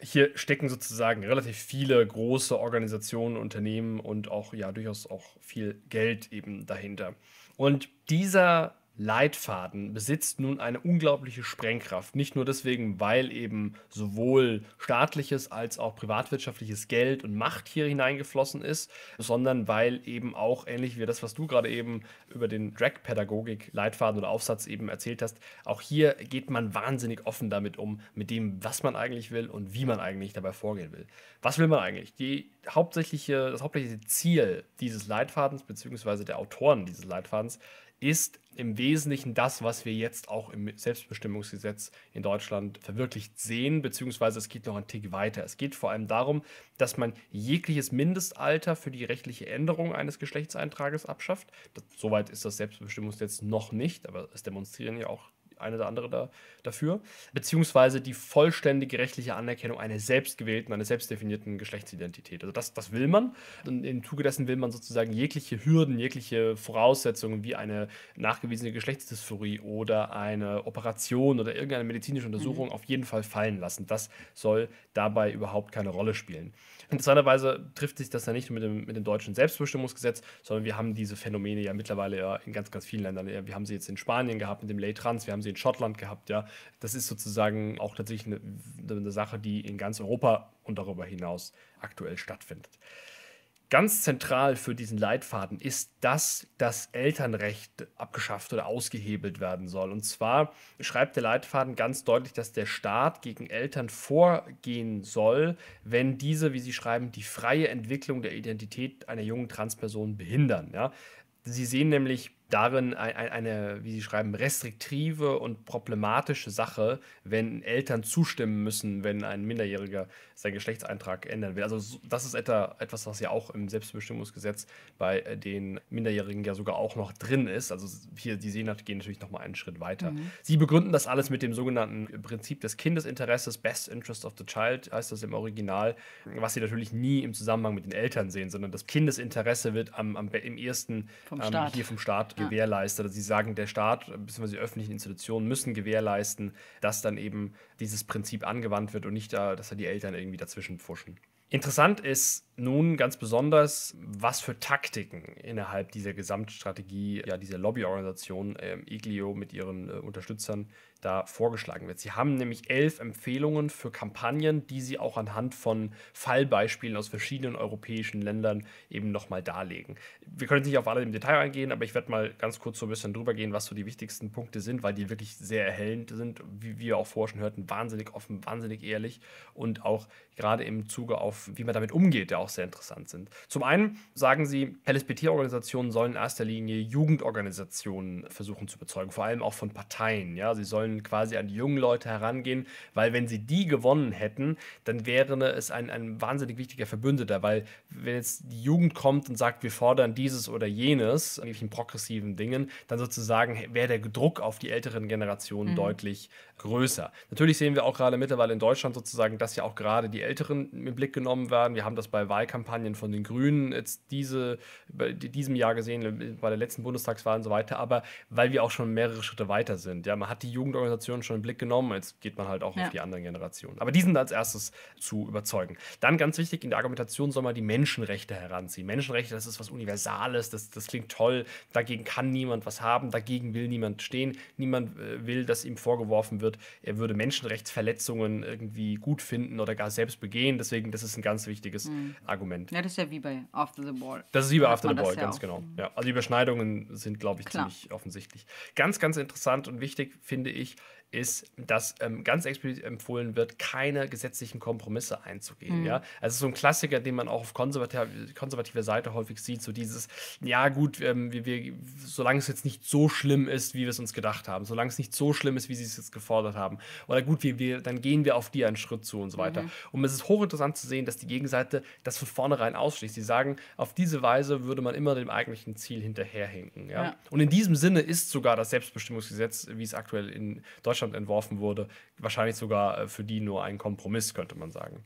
hier stecken sozusagen relativ viele große Organisationen, Unternehmen und auch ja durchaus auch viel Geld eben dahinter. Und dieser Leitfaden besitzt nun eine unglaubliche Sprengkraft. Nicht nur deswegen, weil eben sowohl staatliches als auch privatwirtschaftliches Geld und Macht hier hineingeflossen ist, sondern weil eben auch ähnlich wie das, was du gerade eben über den Drag-Pädagogik-Leitfaden oder Aufsatz eben erzählt hast, auch hier geht man wahnsinnig offen damit um, mit dem, was man eigentlich will und wie man eigentlich dabei vorgehen will. Was will man eigentlich? Die hauptsächliche, das hauptsächliche Ziel dieses Leitfadens bzw. der Autoren dieses Leitfadens ist im Wesentlichen das, was wir jetzt auch im Selbstbestimmungsgesetz in Deutschland verwirklicht sehen, beziehungsweise es geht noch ein Tick weiter. Es geht vor allem darum, dass man jegliches Mindestalter für die rechtliche Änderung eines Geschlechtseintrages abschafft. Das, soweit ist das Selbstbestimmungsgesetz noch nicht, aber es demonstrieren ja auch eine oder andere da, dafür, beziehungsweise die vollständige rechtliche Anerkennung einer selbstgewählten, einer selbstdefinierten Geschlechtsidentität. Also das, das will man. Und im Zuge dessen will man sozusagen jegliche Hürden, jegliche Voraussetzungen wie eine nachgewiesene Geschlechtsdysphorie oder eine Operation oder irgendeine medizinische Untersuchung mhm. auf jeden Fall fallen lassen. Das soll dabei überhaupt keine Rolle spielen. Interessanterweise trifft sich das ja nicht nur mit dem, mit dem deutschen Selbstbestimmungsgesetz, sondern wir haben diese Phänomene ja mittlerweile ja in ganz, ganz vielen Ländern. Wir haben sie jetzt in Spanien gehabt mit dem Ley Trans, wir haben sie in Schottland gehabt, ja. Das ist sozusagen auch tatsächlich eine, eine Sache, die in ganz Europa und darüber hinaus aktuell stattfindet. Ganz zentral für diesen Leitfaden ist, dass das Elternrecht abgeschafft oder ausgehebelt werden soll. Und zwar schreibt der Leitfaden ganz deutlich, dass der Staat gegen Eltern vorgehen soll, wenn diese, wie Sie schreiben, die freie Entwicklung der Identität einer jungen Transperson behindern. Ja? Sie sehen nämlich darin eine, wie sie schreiben, restriktive und problematische Sache, wenn Eltern zustimmen müssen, wenn ein Minderjähriger seinen Geschlechtseintrag ändern will. Also das ist etwas, was ja auch im Selbstbestimmungsgesetz bei äh, den Minderjährigen ja sogar auch noch drin ist. Also hier, die sehen gehen natürlich noch mal einen Schritt weiter. Mhm. Sie begründen das alles mit dem sogenannten Prinzip des Kindesinteresses, Best Interest of the Child heißt das im Original, was sie natürlich nie im Zusammenhang mit den Eltern sehen, sondern das Kindesinteresse wird am, am, im ersten vom ähm, hier vom Staat gewährleistet. Also sie sagen, der Staat bzw. die öffentlichen Institutionen müssen gewährleisten, dass dann eben dieses Prinzip angewandt wird und nicht, äh, dass da die Eltern irgendwie dazwischen pfuschen. Interessant ist, nun ganz besonders, was für Taktiken innerhalb dieser Gesamtstrategie, ja, dieser Lobbyorganisation ähm, Iglio mit ihren äh, Unterstützern da vorgeschlagen wird. Sie haben nämlich elf Empfehlungen für Kampagnen, die sie auch anhand von Fallbeispielen aus verschiedenen europäischen Ländern eben nochmal darlegen. Wir können nicht auf alle im Detail eingehen, aber ich werde mal ganz kurz so ein bisschen drüber gehen, was so die wichtigsten Punkte sind, weil die wirklich sehr erhellend sind, wie wir auch vorher schon hörten, wahnsinnig offen, wahnsinnig ehrlich und auch gerade im Zuge auf, wie man damit umgeht, ja auch sehr interessant sind. Zum einen sagen sie, LSBT-Organisationen sollen in erster Linie Jugendorganisationen versuchen zu überzeugen, vor allem auch von Parteien. Ja? Sie sollen quasi an die jungen Leute herangehen, weil wenn sie die gewonnen hätten, dann wäre ne, es ein, ein wahnsinnig wichtiger Verbündeter, weil wenn jetzt die Jugend kommt und sagt, wir fordern dieses oder jenes, irgendwelchen progressiven Dingen, dann sozusagen wäre der Druck auf die älteren Generationen mhm. deutlich größer. Natürlich sehen wir auch gerade mittlerweile in Deutschland sozusagen, dass ja auch gerade die Älteren im Blick genommen werden. Wir haben das bei Wahlkampagnen von den Grünen jetzt diese, bei diesem Jahr gesehen, bei der letzten Bundestagswahl und so weiter, aber weil wir auch schon mehrere Schritte weiter sind. Ja, man hat die Jugendorganisationen schon im Blick genommen, jetzt geht man halt auch ja. auf die anderen Generationen. Aber die sind als erstes zu überzeugen. Dann ganz wichtig, in der Argumentation soll man die Menschenrechte heranziehen. Menschenrechte, das ist was Universales, das, das klingt toll, dagegen kann niemand was haben, dagegen will niemand stehen, niemand äh, will, dass ihm vorgeworfen wird, er würde Menschenrechtsverletzungen irgendwie gut finden oder gar selbst begehen. Deswegen, das ist ein ganz wichtiges mhm. Argument. Ja, das ist ja wie bei After the Ball. Das ist wie bei After the Ball, ganz ja genau. Ja, also die Überschneidungen sind, glaube ich, Klar. ziemlich offensichtlich. Ganz, ganz interessant und wichtig finde ich, ist, dass ähm, ganz explizit empfohlen wird, keine gesetzlichen Kompromisse einzugehen. Mhm. Ja? Also so ein Klassiker, den man auch auf konservativer, konservativer Seite häufig sieht, so dieses, ja gut, ähm, wir, wir, solange es jetzt nicht so schlimm ist, wie wir es uns gedacht haben, solange es nicht so schlimm ist, wie sie es jetzt gefordert haben, oder gut, wir, wir, dann gehen wir auf die einen Schritt zu und so weiter. Mhm. Und es ist hochinteressant zu sehen, dass die Gegenseite das von vornherein ausschließt. Sie sagen, auf diese Weise würde man immer dem eigentlichen Ziel hinterherhinken. Ja? ja. Und in diesem Sinne ist sogar das Selbstbestimmungsgesetz, wie es aktuell in Deutschland Deutschland entworfen wurde. Wahrscheinlich sogar äh, für die nur ein Kompromiss, könnte man sagen.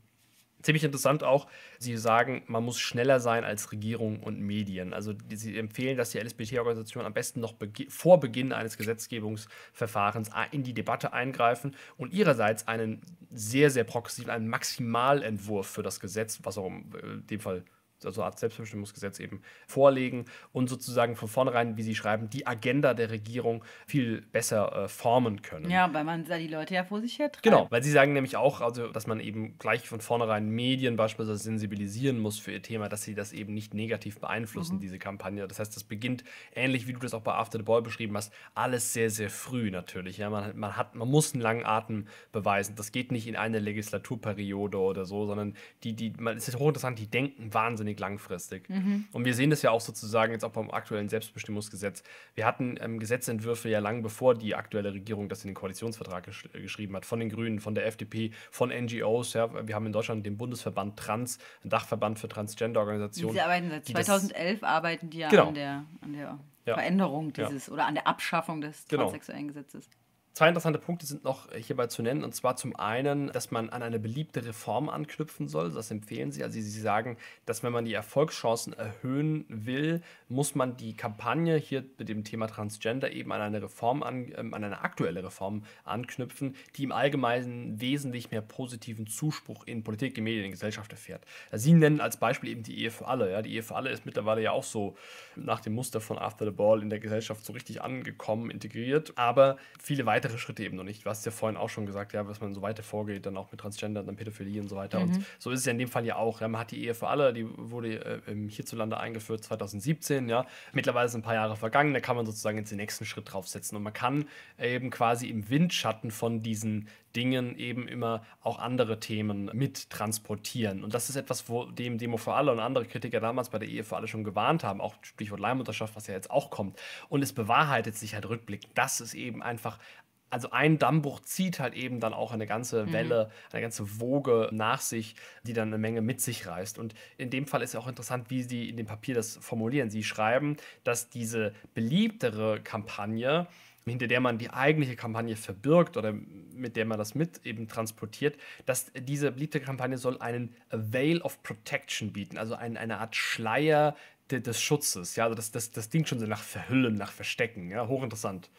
Ziemlich interessant auch, sie sagen, man muss schneller sein als Regierung und Medien. Also sie empfehlen, dass die LSBT-Organisationen am besten noch vor Beginn eines Gesetzgebungsverfahrens äh, in die Debatte eingreifen und ihrerseits einen sehr, sehr progressiven, einen Maximalentwurf für das Gesetz, was auch in äh, dem Fall also Art Selbstbestimmungsgesetz eben vorlegen und sozusagen von vornherein, wie Sie schreiben, die Agenda der Regierung viel besser äh, formen können. Ja, weil man die Leute ja vor sich her treibt. Genau, weil Sie sagen nämlich auch, also, dass man eben gleich von vornherein Medien beispielsweise sensibilisieren muss für Ihr Thema, dass sie das eben nicht negativ beeinflussen, mhm. diese Kampagne. Das heißt, das beginnt ähnlich, wie du das auch bei After the Boy beschrieben hast, alles sehr, sehr früh natürlich. Ja, man, man, hat, man muss einen langen Atem beweisen. Das geht nicht in eine Legislaturperiode oder so, sondern die, die, man, es ist hochinteressant, die denken wahnsinnig wahnsinnig langfristig. Mhm. Und wir sehen das ja auch sozusagen jetzt auch beim aktuellen Selbstbestimmungsgesetz. Wir hatten ähm, Gesetzentwürfe ja lang bevor die aktuelle Regierung das in den Koalitionsvertrag gesch äh, geschrieben hat, von den Grünen, von der FDP, von NGOs. Ja. Wir haben in Deutschland den Bundesverband Trans, einen Dachverband für Transgender-Organisationen. Die arbeiten seit 2011 das, arbeiten die ja genau. an der, an der ja. Veränderung dieses ja. oder an der Abschaffung des genau. transsexuellen Gesetzes. Zwei interessante Punkte sind noch hierbei zu nennen. Und zwar zum einen, dass man an eine beliebte Reform anknüpfen soll. Das empfehlen Sie. Also Sie sagen, dass wenn man die Erfolgschancen erhöhen will, muss man die Kampagne hier mit dem Thema Transgender eben an eine Reform, an, ähm, an eine aktuelle Reform anknüpfen, die im Allgemeinen wesentlich mehr positiven Zuspruch in Politik, in Medien, in Gesellschaft erfährt. Also sie nennen als Beispiel eben die Ehe für alle. Ja? Die Ehe für alle ist mittlerweile ja auch so nach dem Muster von After the Ball in der Gesellschaft so richtig angekommen, integriert. Aber viele weitere weitere Schritte eben noch nicht. Du hast ja vorhin auch schon gesagt, ja, was man so weiter vorgeht, dann auch mit Transgender, dann Pädophilie und so weiter. Mhm. Und so ist es ja in dem Fall ja auch. Ja, man hat die Ehe für alle, die wurde äh, ähm, hierzulande eingeführt 2017, ja. Mittlerweile sind ein paar Jahre vergangen, da kann man sozusagen jetzt den nächsten Schritt draufsetzen. Und man kann eben quasi im Windschatten von diesen Dingen eben immer auch andere Themen mit transportieren. Und das ist etwas, wo dem Demo für alle und andere Kritiker damals bei der Ehe für alle schon gewarnt haben, auch Stichwort Leihmutterschaft, was ja jetzt auch kommt. Und es bewahrheitet sich halt rückblickend, dass es eben einfach also ein Dammbruch zieht halt eben dann auch eine ganze mhm. Welle, mhm. eine ganze Woge nach sich, die dann eine Menge mit sich reißt. Und in dem Fall ist ja auch interessant, wie sie in dem Papier das formulieren. Sie schreiben, dass diese beliebtere Kampagne, hinter der man die eigentliche Kampagne verbirgt oder mit der man das mit eben transportiert, dass diese beliebte Kampagne soll einen Veil of Protection bieten, also ein, eine Art Schleier de, des Schutzes. Ja, also das, das, das Ding schon so nach Verhüllen, nach Verstecken. Ja, hochinteressant.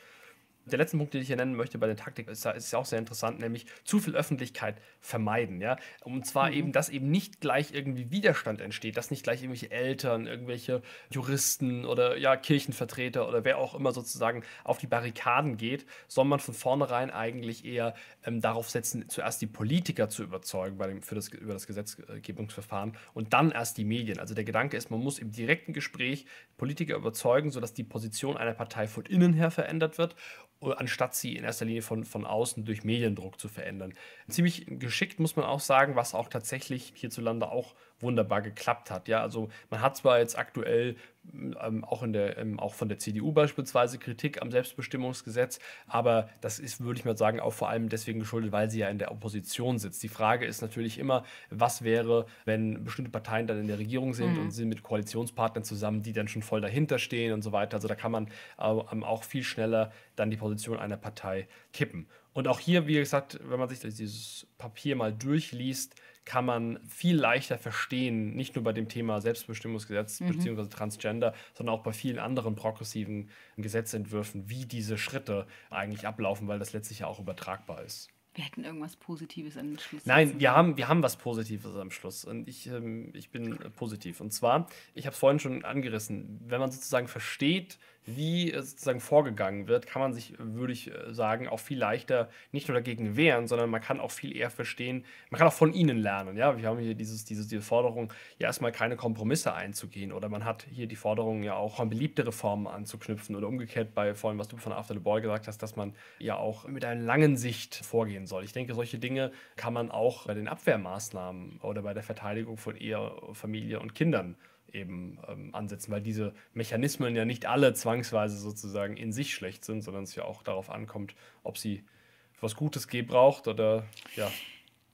Der letzte Punkt, den ich hier nennen möchte bei der Taktik, ist, ist ja auch sehr interessant, nämlich zu viel Öffentlichkeit vermeiden. Ja? Und zwar mhm. eben, dass eben nicht gleich irgendwie Widerstand entsteht, dass nicht gleich irgendwelche Eltern, irgendwelche Juristen oder ja, Kirchenvertreter oder wer auch immer sozusagen auf die Barrikaden geht, sondern man von vornherein eigentlich eher ähm, darauf setzen, zuerst die Politiker zu überzeugen bei dem, für das, über das Gesetzgebungsverfahren und dann erst die Medien. Also der Gedanke ist, man muss im direkten Gespräch Politiker überzeugen, sodass die Position einer Partei von innen her verändert wird anstatt sie in erster Linie von, von außen durch Mediendruck zu verändern. Ziemlich geschickt muss man auch sagen, was auch tatsächlich hierzulande auch wunderbar geklappt hat. Ja, also man hat zwar jetzt aktuell ähm, auch, in der, ähm, auch von der CDU beispielsweise Kritik am Selbstbestimmungsgesetz, aber das ist, würde ich mal sagen, auch vor allem deswegen geschuldet, weil sie ja in der Opposition sitzt. Die Frage ist natürlich immer, was wäre, wenn bestimmte Parteien dann in der Regierung sind mhm. und sind mit Koalitionspartnern zusammen, die dann schon voll dahinter stehen und so weiter. Also da kann man äh, ähm, auch viel schneller dann die Position einer Partei kippen. Und auch hier, wie gesagt, wenn man sich dieses Papier mal durchliest, kann man viel leichter verstehen, nicht nur bei dem Thema Selbstbestimmungsgesetz mhm. bzw. Transgender, sondern auch bei vielen anderen progressiven Gesetzentwürfen, wie diese Schritte eigentlich ablaufen, weil das letztlich ja auch übertragbar ist. Wir hätten irgendwas Positives am Schluss. Nein, wir haben, wir haben was Positives am Schluss. Und ich, ähm, ich bin positiv. Und zwar, ich habe es vorhin schon angerissen, wenn man sozusagen versteht, wie äh, sozusagen vorgegangen wird, kann man sich, würde ich äh, sagen, auch viel leichter nicht nur dagegen wehren, sondern man kann auch viel eher verstehen, man kann auch von ihnen lernen. Ja, wir haben hier dieses, dieses, diese Forderung, ja erstmal keine Kompromisse einzugehen oder man hat hier die Forderung ja auch an beliebte Reformen anzuknüpfen oder umgekehrt bei vor allem, was du von After the Boy gesagt hast, dass man ja auch mit einer langen Sicht vorgehen soll. Ich denke, solche Dinge kann man auch bei den Abwehrmaßnahmen oder bei der Verteidigung von Ehe, Familie und Kindern eben ähm, ansetzen, weil diese Mechanismen ja nicht alle zwangsweise sozusagen in sich schlecht sind, sondern es ja auch darauf ankommt, ob sie was Gutes gebraucht oder ja.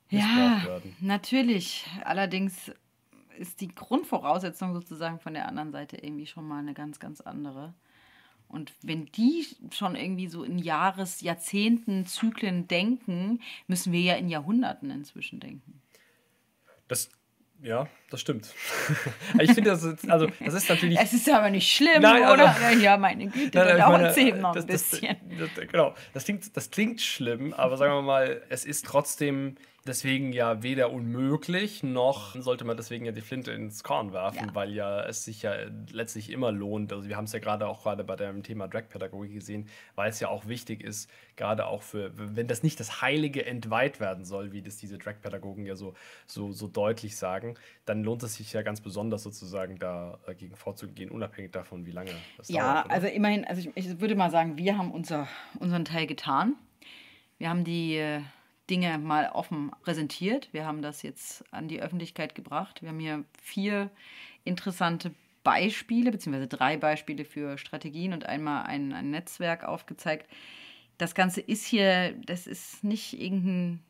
Ja, werden. natürlich. Allerdings ist die Grundvoraussetzung sozusagen von der anderen Seite irgendwie schon mal eine ganz, ganz andere. Und wenn die schon irgendwie so in Jahres-, Jahrzehnten, Zyklen denken, müssen wir ja in Jahrhunderten inzwischen denken. Das ja, das stimmt. [LAUGHS] Also ich finde, das, ist, also, das ist natürlich. Es ist aber nicht schlimm, nein, also- oder? ja, meine Güte, nein, da dauert es eben noch ein bisschen. Das, das, genau, das klingt, das klingt schlimm, aber sagen wir mal, es ist trotzdem Deswegen ja weder unmöglich, noch sollte man deswegen ja die Flinte ins Korn werfen, ja. weil ja es sich ja letztlich immer lohnt. Also wir haben es ja gerade auch gerade bei dem Thema Drag-Pädagogik gesehen, weil es ja auch wichtig ist, gerade auch für, wenn das nicht das Heilige entweiht werden soll, wie das diese Drag-Pädagogen ja so, so, so deutlich sagen, dann lohnt es sich ja ganz besonders sozusagen dagegen vorzugehen, unabhängig davon, wie lange das ja, dauert. Ja, also immerhin, also ich, ich, würde mal sagen, wir haben unser, unseren Teil getan. Wir haben die äh, Dinge mal offen präsentiert. Wir haben das jetzt an die Öffentlichkeit gebracht. Wir haben hier vier interessante Beispiele, beziehungsweise drei Beispiele für Strategien und einmal ein, ein Netzwerk aufgezeigt. Das Ganze ist hier, das ist nicht irgendein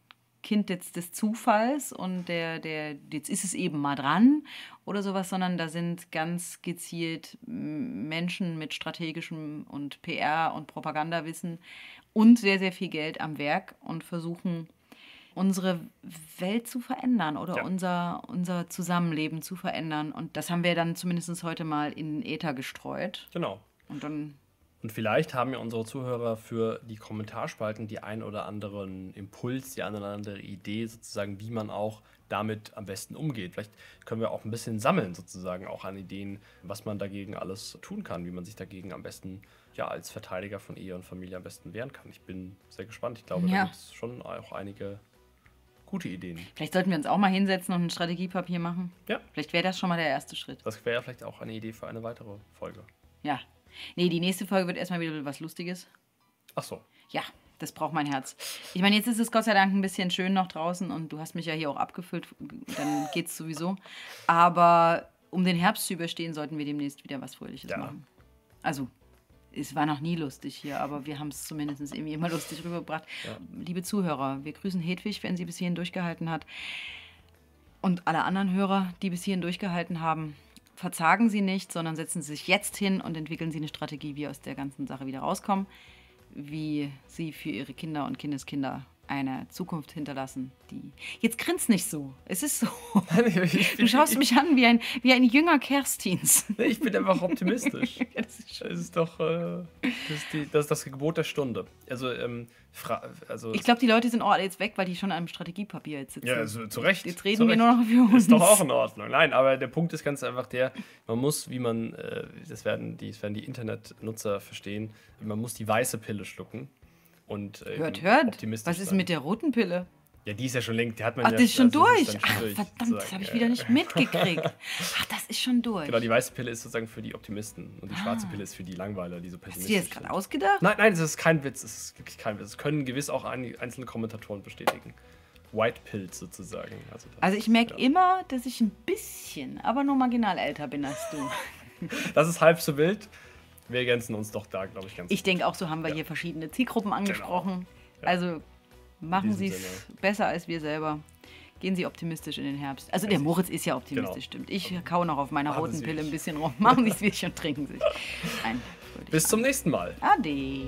Kind jetzt des Zufalls und der, der, jetzt ist es eben mal dran oder sowas, sondern da sind ganz gezielt Menschen mit strategischem und PR und Propagandawissen und sehr, sehr viel Geld am Werk und versuchen, unsere Welt zu verändern oder ja. unser, unser Zusammenleben zu verändern. Und das haben wir dann zumindest heute mal in Ether gestreut. Genau. Und dann und vielleicht haben ja unsere Zuhörer für die Kommentarspalten die ein oder anderen Impuls, die eine oder andere Idee sozusagen, wie man auch damit am besten umgeht. Vielleicht können wir auch ein bisschen sammeln sozusagen auch an Ideen, was man dagegen alles tun kann, wie man sich dagegen am besten ja als Verteidiger von Ehe und Familie am besten wehren kann. Ich bin sehr gespannt. Ich glaube, ja. da gibt es schon auch einige gute Ideen. Vielleicht sollten wir uns auch mal hinsetzen und ein Strategiepapier machen. Ja. Vielleicht wäre das schon mal der erste Schritt. Das wäre ja vielleicht auch eine Idee für eine weitere Folge. Ja, Nee, die nächste Folge wird erstmal wieder was Lustiges. Ach so. Ja, das braucht mein Herz. Ich meine, jetzt ist es Gott sei Dank ein bisschen schön noch draußen und du hast mich ja hier auch abgefüllt, dann geht's sowieso. Aber um den Herbst zu überstehen, sollten wir demnächst wieder was Fröhliches ja. machen. Also, es war noch nie lustig hier, aber wir haben es zumindest irgendwie immer [LAUGHS] lustig rübergebracht. Ja. Liebe Zuhörer, wir grüßen Hedwig, wenn sie bis hierhin durchgehalten hat. Und alle anderen Hörer, die bis hierhin durchgehalten haben verzagen Sie nicht, sondern setzen Sie sich jetzt hin und entwickeln Sie eine Strategie, wie aus der ganzen Sache wieder rauskommen, wie Sie für Ihre Kinder und Kindeskinder eine Zukunft hinterlassen, die. Jetzt grinst nicht so. Es ist so. [LAUGHS] Du schaust mich an wie ein, wie ein jünger Kerstins. [LAUGHS] Ich bin einfach optimistisch. [LAUGHS] das, ist doch. Äh, das, ist die, das, ist das Gebot der Stunde. Also, ähm, also ich glaube, die Leute sind auch alle jetzt weg, weil die schon an einem Strategiepapier jetzt sitzen. Ja, also, zu Recht. Jetzt reden wir nur noch über uns. Ist doch auch in Ordnung. Nein, aber der Punkt ist ganz einfach der, man muss, wie man, äh, das werden die, das werden die Internetnutzer verstehen, man muss die weiße Pille schlucken. Und, äh, hört, hört. Was ist dann. mit der roten Pille? Ja, die ist ja schon längst, die hat man Ach, ja, die ist schon also durch. Ist schon Ach, durch, verdammt, das habe ich wieder nicht mitgekriegt. [LAUGHS] Ach, das ist schon durch. Genau, die weiße Pille ist sozusagen für die Optimisten und die ah. schwarze Pille ist für die Langweiler, die so pessimistisch Hast du dir jetzt gerade ausgedacht? Nein, nein, das ist kein Witz, das ist wirklich kein Witz. Das können gewiss auch einzelne Kommentatoren bestätigen. White Pills sozusagen. Also, also ich merke ja. immer, dass ich ein bisschen, aber nur marginal älter bin als du. [LAUGHS] das ist halb so wild. Wir ergänzen uns doch da, glaube ich, ganz Ich denke auch, so haben wir ja. hier verschiedene Zielgruppen genau. angesprochen. Genau. Ja. Also machen Sie es besser als wir selber. Gehen Sie optimistisch in den Herbst. Also der Moritz ist ja optimistisch, genau. stimmt. Ich also, kau noch auf meiner roten Pille ein bisschen rum. Machen Sie es wie ich und trinken sich. [LAUGHS] Bis zum nächsten Mal. Ade.